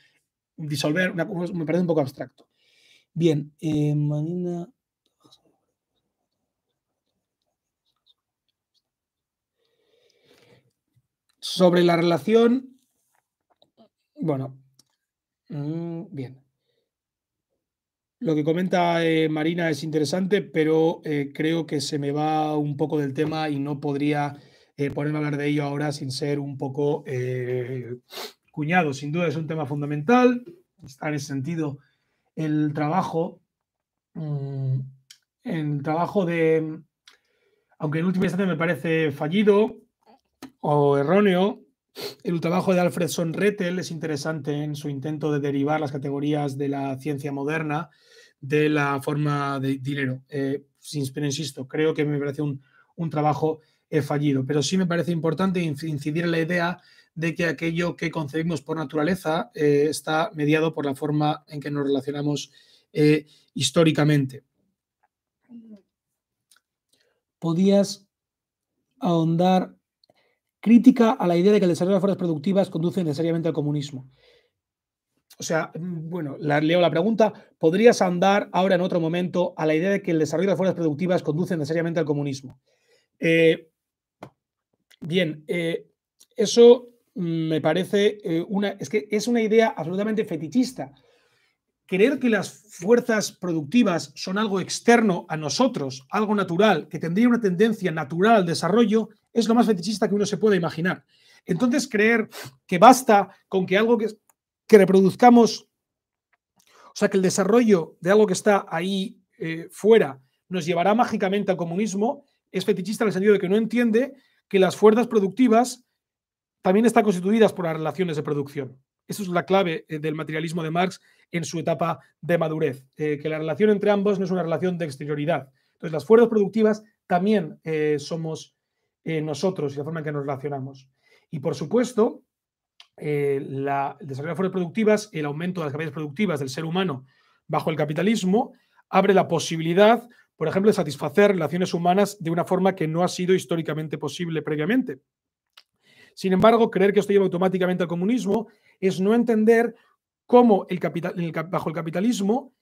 disolver, me parece un poco abstracto. Bien, eh, Sobre la relación, bueno, mm, bien. Lo que comenta eh, Marina es interesante, pero eh, creo que se me va un poco del tema y no podría eh, ponerme a hablar de ello ahora sin ser un poco cuñado. Sin duda es un tema fundamental. Está en ese sentido el trabajo, mm, el trabajo de, aunque en última instancia me parece fallido o erróneo, el trabajo de Alfredson Rettel es interesante en su intento de derivar las categorías de la ciencia moderna de la forma de dinero. Eh, pero pues, insisto, creo que me parece un, trabajo eh, fallido, pero sí me parece importante incidir en la idea de que aquello que concebimos por naturaleza eh, está mediado por la forma en que nos relacionamos históricamente. ¿Podías ahondar crítica a la idea de que el desarrollo de las fuerzas productivas conduce necesariamente al comunismo? O sea, mm, bueno, leo la pregunta. ¿Podrías andar ahora en otro momento a la idea de que el desarrollo de las fuerzas productivas conduce necesariamente al comunismo? Eh, bien, eh, eso mm, me parece eh, una. Es que es una idea absolutamente fetichista. Creer que las fuerzas productivas son algo externo a nosotros, algo natural, que tendría una tendencia natural al desarrollo, es lo más fetichista que uno se puede imaginar. Entonces, creer que basta con que algo que que reproduzcamos, o sea, que el desarrollo de algo que está ahí eh, fuera nos llevará mágicamente al comunismo, es fetichista en el sentido de que no entiende que las fuerzas productivas también están constituidas por las relaciones de producción. Esa es la clave eh, del materialismo de Marx en su etapa de madurez, eh, que la relación entre ambos no es una relación de exterioridad. Entonces, las fuerzas productivas también somos nosotros y la forma en que nos relacionamos. Y por supuesto, eh, la, el desarrollo de fuerzas productivas, el aumento de las capacidades productivas del ser humano bajo el capitalismo, abre la posibilidad, por ejemplo, de satisfacer relaciones humanas de una forma que no ha sido históricamente posible previamente. Sin embargo, creer que esto lleva automáticamente al comunismo es no entender cómo el capital, bajo el capitalismo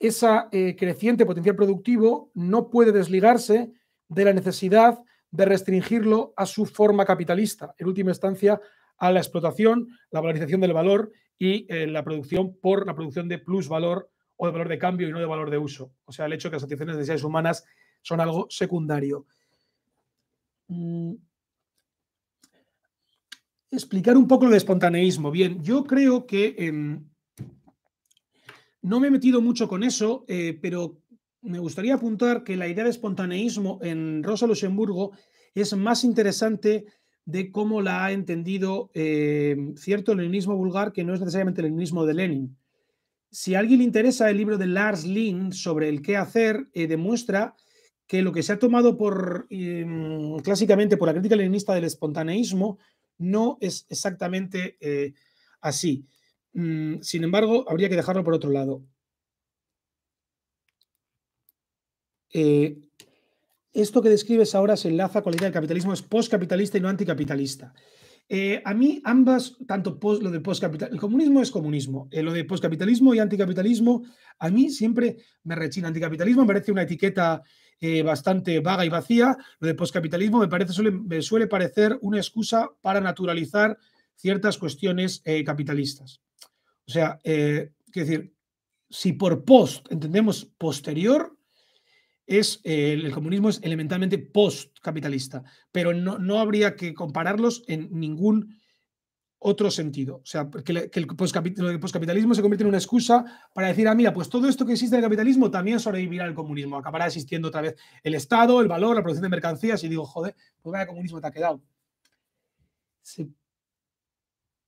ese eh, creciente potencial productivo no puede desligarse de la necesidad de restringirlo a su forma capitalista, en última instancia a la explotación, la valorización del valor y eh, la producción por la producción de plusvalor o de valor de cambio y no de valor de uso. O sea, el hecho de que las satisfacciones de necesidades humanas son algo secundario. Mm, explicar un poco lo de espontaneísmo. Bien, yo creo que em, no me he metido mucho con eso, eh, pero me gustaría apuntar que la idea de espontaneísmo en Rosa Luxemburgo es más interesante de cómo la ha entendido eh, cierto leninismo vulgar que no es necesariamente el leninismo de Lenin. Si a alguien le interesa el libro de Lars Lind sobre el qué hacer, eh, demuestra que lo que se ha tomado por eh, clásicamente por la crítica leninista del espontaneísmo no es exactamente así. Mm, sin embargo, habría que dejarlo por otro lado esto que describes ahora se enlaza con la idea del capitalismo es postcapitalista y no anticapitalista. Eh, a mí ambas, tanto lo de postcapitalismo, el comunismo es comunismo, eh, lo de postcapitalismo y anticapitalismo, a mí siempre me rechina. Anticapitalismo me parece una etiqueta eh, bastante vaga y vacía, lo de postcapitalismo me, parece, suele, me suele parecer una excusa para naturalizar ciertas cuestiones capitalistas. O sea, quiero decir, si por post entendemos posterior, es eh, el comunismo es elementalmente postcapitalista, pero no, habría que compararlos en ningún otro sentido. O sea, que, el postcapitalismo se convierte en una excusa para decir, ah, mira, pues todo esto que existe en el capitalismo también sobrevivirá al comunismo. Acabará existiendo otra vez el Estado, el valor, la producción de mercancías y digo, joder, pues vaya comunismo te ha quedado. ¿Se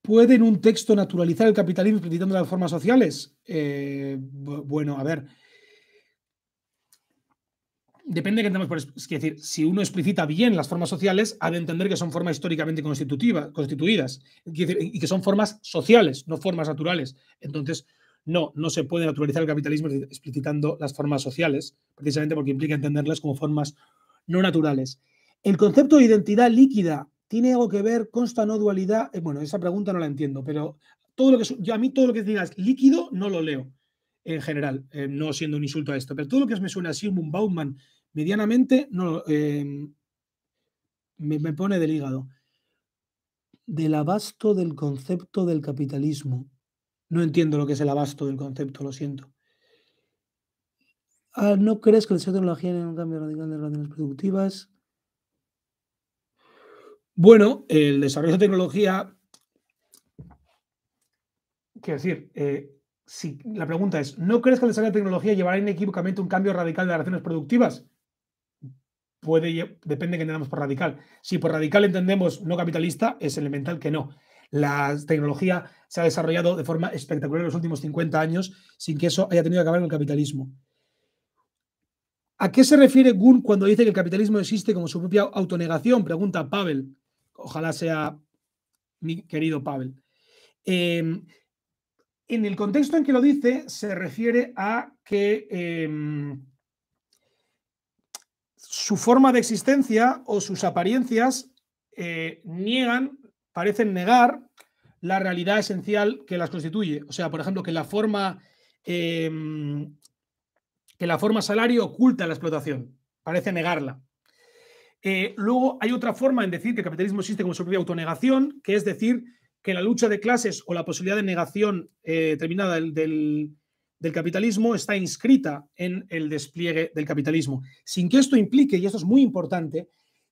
puede en un texto naturalizar el capitalismo criticando las formas sociales? Eh, bueno, a ver depende de que entendamos por es decir, si uno explicita bien las formas sociales, ha de entender que son formas históricamente constituidas, y que son formas sociales, no formas naturales. Entonces, no, no se puede naturalizar el capitalismo explicitando las formas sociales, precisamente porque implica entenderlas como formas no naturales. El concepto de identidad líquida tiene algo que ver con esta no dualidad. Eh, bueno, esa pregunta no la entiendo, pero todo lo que yo a mí todo lo que digas líquido no lo leo en general, eh, no siendo un insulto a esto, pero todo lo que me suena así, un Bauman medianamente no, eh, me, pone del hígado. Del abasto del concepto del capitalismo. No entiendo lo que es el abasto del concepto, lo siento. Ah, ¿No crees que el desarrollo de tecnología en un cambio radical de relaciones productivas? Bueno, el desarrollo de tecnología. Quiero decir, eh, si la pregunta es: ¿no crees que el desarrollo de tecnología llevará inequívocamente un cambio radical de las relaciones productivas? puede, depende de qué entendamos por radical. Si por radical entendemos no capitalista, es elemental que no. La tecnología se ha desarrollado de forma espectacular en los últimos 50 años sin que eso haya tenido que acabar con el capitalismo. ¿A qué se refiere Gunn cuando dice que el capitalismo existe como su propia autonegación? Pregunta Pavel. Ojalá sea mi querido Pavel. Em, en el contexto en que lo dice, se refiere a que em, su forma de existencia o sus apariencias eh, niegan, parecen negar la realidad esencial que las constituye. O sea, por ejemplo, que la forma, em, que la forma salario oculta la explotación, parece negarla. Eh, luego hay otra forma en decir que el capitalismo existe como su propia autonegación, que es decir que la lucha de clases o la posibilidad de negación eh, terminada del, del, del capitalismo está inscrita en el despliegue del capitalismo, sin que esto implique, y esto es muy importante,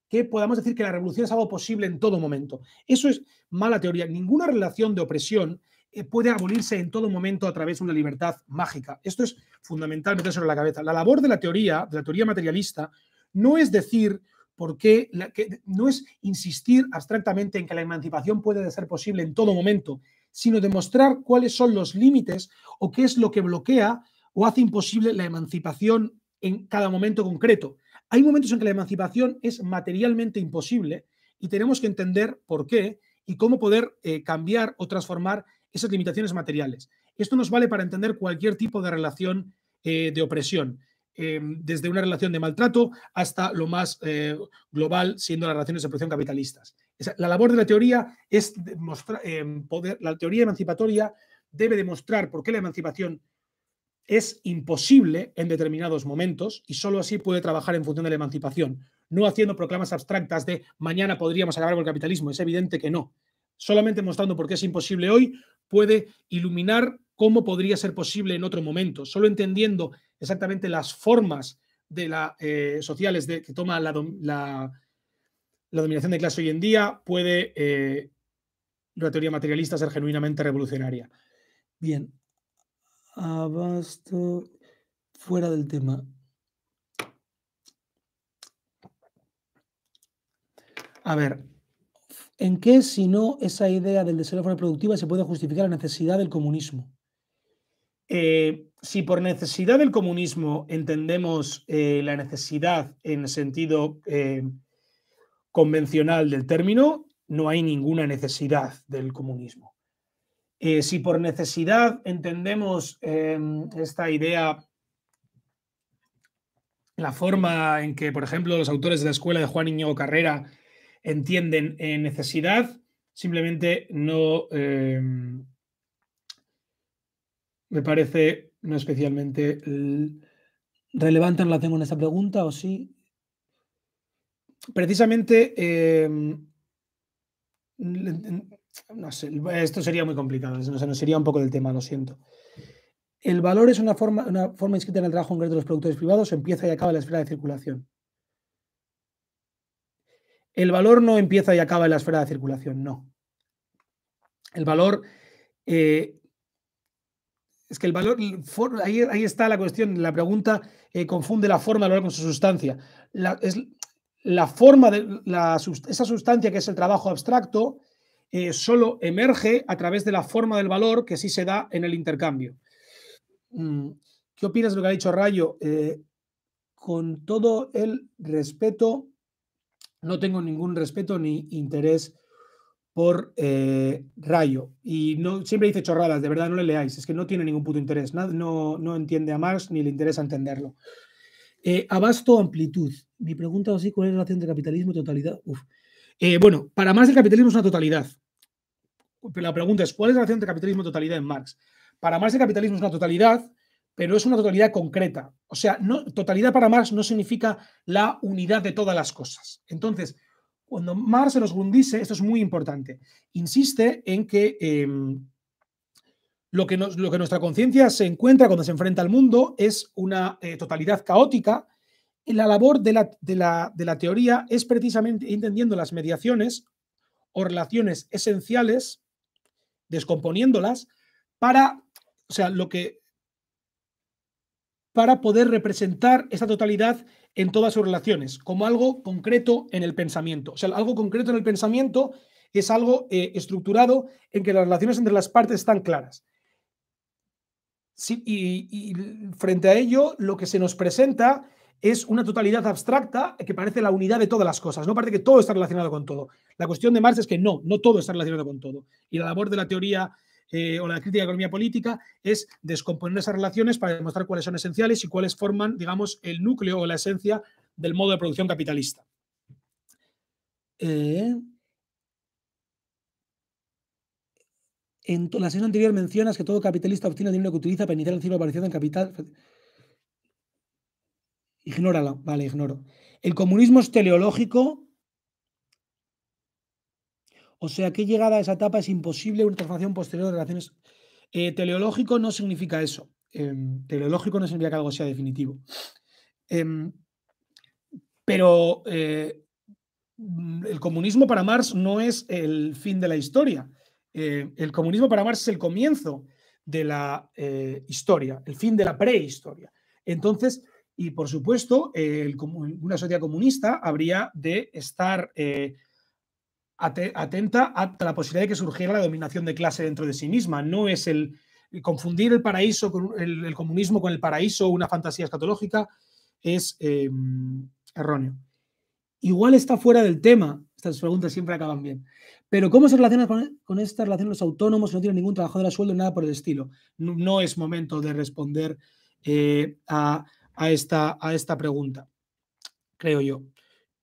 que podamos decir que la revolución es algo posible en todo momento. Eso es mala teoría. Ninguna relación de opresión eh, puede abolirse en todo momento a través de una libertad mágica. Esto es fundamentalmente sobre la cabeza. La labor de la teoría, de la teoría materialista, no es decir por qué, no es insistir abstractamente en que la emancipación puede ser posible en todo momento, sino demostrar cuáles son los límites o qué es lo que bloquea o hace imposible la emancipación en cada momento concreto. Hay momentos en que la emancipación es materialmente imposible y tenemos que entender por qué y cómo poder eh, cambiar o transformar esas limitaciones materiales. Esto nos vale para entender cualquier tipo de relación eh, de opresión, em, desde una relación de maltrato hasta lo más eh, global, siendo las relaciones de opresión capitalistas la labor de la teoría es demostrar, eh, poder, la teoría emancipatoria debe demostrar por qué la emancipación es imposible en determinados momentos y solo así puede trabajar en función de la emancipación, no haciendo proclamas abstractas de mañana podríamos acabar con el capitalismo, es evidente que no. Solamente mostrando por qué es imposible hoy puede iluminar cómo podría ser posible en otro momento, solo entendiendo exactamente las formas de la, eh, sociales de, que toma la, la la dominación de clase hoy en día puede eh, la teoría materialista ser genuinamente revolucionaria. Bien, abasto fuera del tema. A ver, ¿en qué si no esa idea del deseo de forma productiva se puede justificar la necesidad del comunismo? Eh, si por necesidad del comunismo entendemos eh, la necesidad en sentido convencional del término, no hay ninguna necesidad del comunismo. Eh, si por necesidad entendemos em, esta idea, la forma en que, por ejemplo, los autores de la escuela de Juan Iñigo Carrera entienden eh, necesidad, simplemente no em, me parece no especialmente relevante en tengo en esta pregunta, o sí, precisamente, em, no sé, esto sería muy complicado, no sería un poco del tema, lo siento. El valor es una forma, una forma inscrita en el trabajo concreto de los productores privados, empieza y acaba en la esfera de circulación. El valor no empieza y acaba en la esfera de circulación, no. El valor eh, es que el valor, ahí, está la cuestión, la pregunta eh, confunde la forma del valor con su sustancia. es, la forma de esa sustancia que es el trabajo abstracto eh, solo emerge a través de la forma del valor que sí se da en el intercambio. Mm, ¿Qué opinas de lo que ha dicho Rayo? Eh, con todo el respeto, no tengo ningún respeto ni interés por eh, Rayo. Y no, siempre dice chorradas, de verdad, no le leáis, es que no tiene ningún puto interés, no, no entiende a Marx ni le interesa entenderlo. Eh, abasto, amplitud. Mi pregunta así, ¿cuál es la relación de capitalismo y totalidad? Eh, bueno, para Marx el capitalismo es una totalidad. la pregunta es, ¿cuál es la relación entre capitalismo y totalidad en Marx? Para Marx el capitalismo es una totalidad, pero es una totalidad concreta. O sea, totalidad para Marx no significa la unidad de todas las cosas. Entonces, cuando Marx se los grundice, esto es muy importante, insiste en que... Em, lo que, nuestra conciencia se encuentra cuando se enfrenta al mundo es una eh, totalidad caótica. Y la labor de la, teoría es precisamente entendiendo las mediaciones o relaciones esenciales, descomponiéndolas, para, o sea, lo que, para poder representar esta totalidad en todas sus relaciones, como algo concreto en el pensamiento. O sea, algo concreto en el pensamiento es algo eh, estructurado en que las relaciones entre las partes están claras y, frente a ello, lo que se nos presenta es una totalidad abstracta que parece la unidad de todas las cosas, ¿no? Parece que todo está relacionado con todo. La cuestión de Marx es que no, no todo está relacionado con todo. Y la labor de la teoría eh, o la crítica de economía política es descomponer esas relaciones para demostrar cuáles son esenciales y cuáles forman, digamos, el núcleo o la esencia del modo de producción capitalista. Eh, En la sesión anterior mencionas que todo capitalista obtiene el dinero que utiliza para iniciar el ciclo de en capital. Ignóralo. vale, ignoro. El comunismo es teleológico. O sea que llegada a esa etapa es imposible una transformación posterior de relaciones. Eh, teleológico no significa eso. Em, teleológico no significa que algo sea definitivo. Em, pero eh, el comunismo para Marx no es el fin de la historia. Eh, el comunismo para Marx es el comienzo de la eh, historia, el fin de la prehistoria. Entonces, y por supuesto, una sociedad comunista habría de estar eh, atenta a la posibilidad de que surgiera la dominación de clase dentro de sí misma. No es el, confundir el paraíso con el, comunismo con el paraíso, una fantasía escatológica, es em, erróneo. Igual está fuera del tema, estas preguntas siempre acaban bien, pero ¿cómo se relaciona con, esta relación los autónomos que no tienen ningún trabajador a sueldo, nada por el estilo? No, es momento de responder eh, a, esta, a, esta, pregunta, creo yo.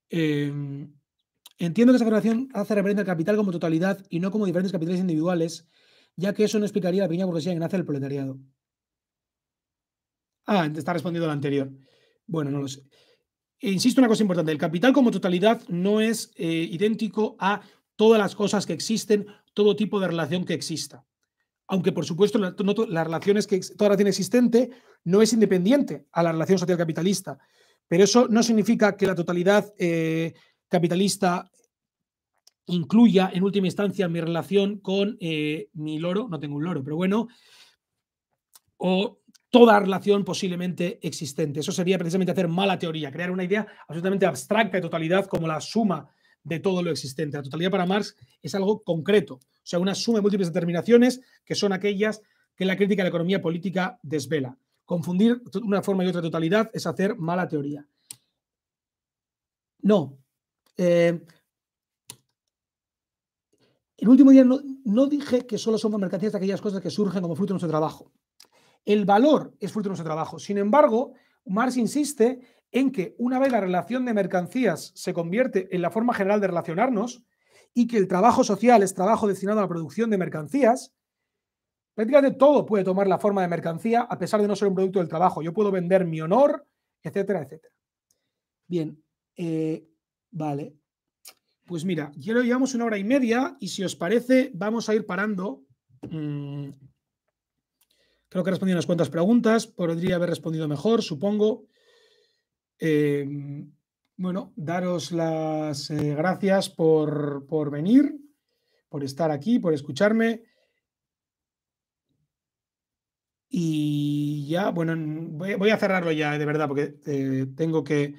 Em, entiendo que esa relación hace referencia al capital como totalidad y no como diferentes capitales individuales, ya que eso no explicaría la pequeña burguesía que nace el proletariado. Ah, te está respondiendo la anterior. Bueno, no lo sé. E insisto, una cosa importante, el capital como totalidad no es eh, idéntico a todas las cosas que existen, todo tipo de relación que exista. Aunque, por supuesto, las relaciones que, toda relación existente no es independiente a la relación social capitalista. Pero eso no significa que la totalidad eh, capitalista incluya en última instancia mi relación con eh, mi loro, no tengo un loro, pero bueno, o toda relación posiblemente existente. Eso sería precisamente hacer mala teoría, crear una idea absolutamente abstracta de totalidad como la suma de todo lo existente. La totalidad para Marx es algo concreto, o sea, una suma de múltiples determinaciones que son aquellas que la crítica de la economía política desvela. Confundir una forma y otra totalidad es hacer mala teoría. No. Eh, el último día no, dije que solo somos mercancías de aquellas cosas que surgen como fruto de nuestro trabajo. El valor es fruto de nuestro trabajo. Sin embargo, Marx insiste en que una vez la relación de mercancías se convierte en la forma general de relacionarnos y que el trabajo social es trabajo destinado a la producción de mercancías, prácticamente todo puede tomar la forma de mercancía a pesar de no ser un producto del trabajo. Yo puedo vender mi honor, etcétera, etcétera. Bien, eh, vale. Pues mira, ya lo llevamos una hora y media y si os parece vamos a ir parando. Mm, creo que he respondido unas cuantas preguntas, podría haber respondido mejor, supongo. Em, bueno, daros las eh, gracias por, por, venir, por estar aquí, por escucharme. Y ya, bueno, voy, a cerrarlo ya, de verdad, porque eh, tengo, que,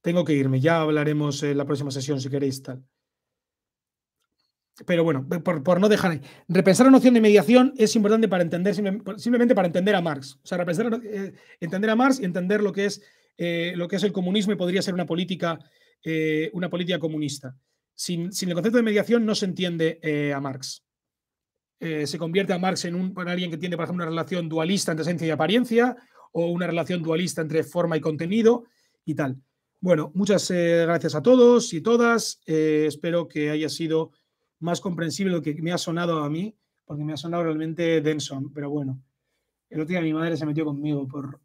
tengo que irme. Ya hablaremos en la próxima sesión, si queréis tal. Pero bueno, por, no dejar ahí. Repensar la noción de mediación es importante para entender, simplemente para entender a Marx. O sea, eh, entender a Marx y entender lo que es eh, lo que es el comunismo y podría ser una política, eh, una política comunista. Sin, el concepto de mediación no se entiende eh, a Marx. se convierte a Marx en, un, en alguien que tiene, por ejemplo, una relación dualista entre esencia y apariencia o una relación dualista entre forma y contenido y tal. Bueno, muchas gracias a todos y todas. espero que haya sido más comprensible lo que me ha sonado a mí, porque me ha sonado realmente denso, pero bueno. El otro día mi madre se metió conmigo por,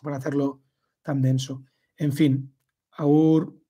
por hacerlo tan denso. En fin, aur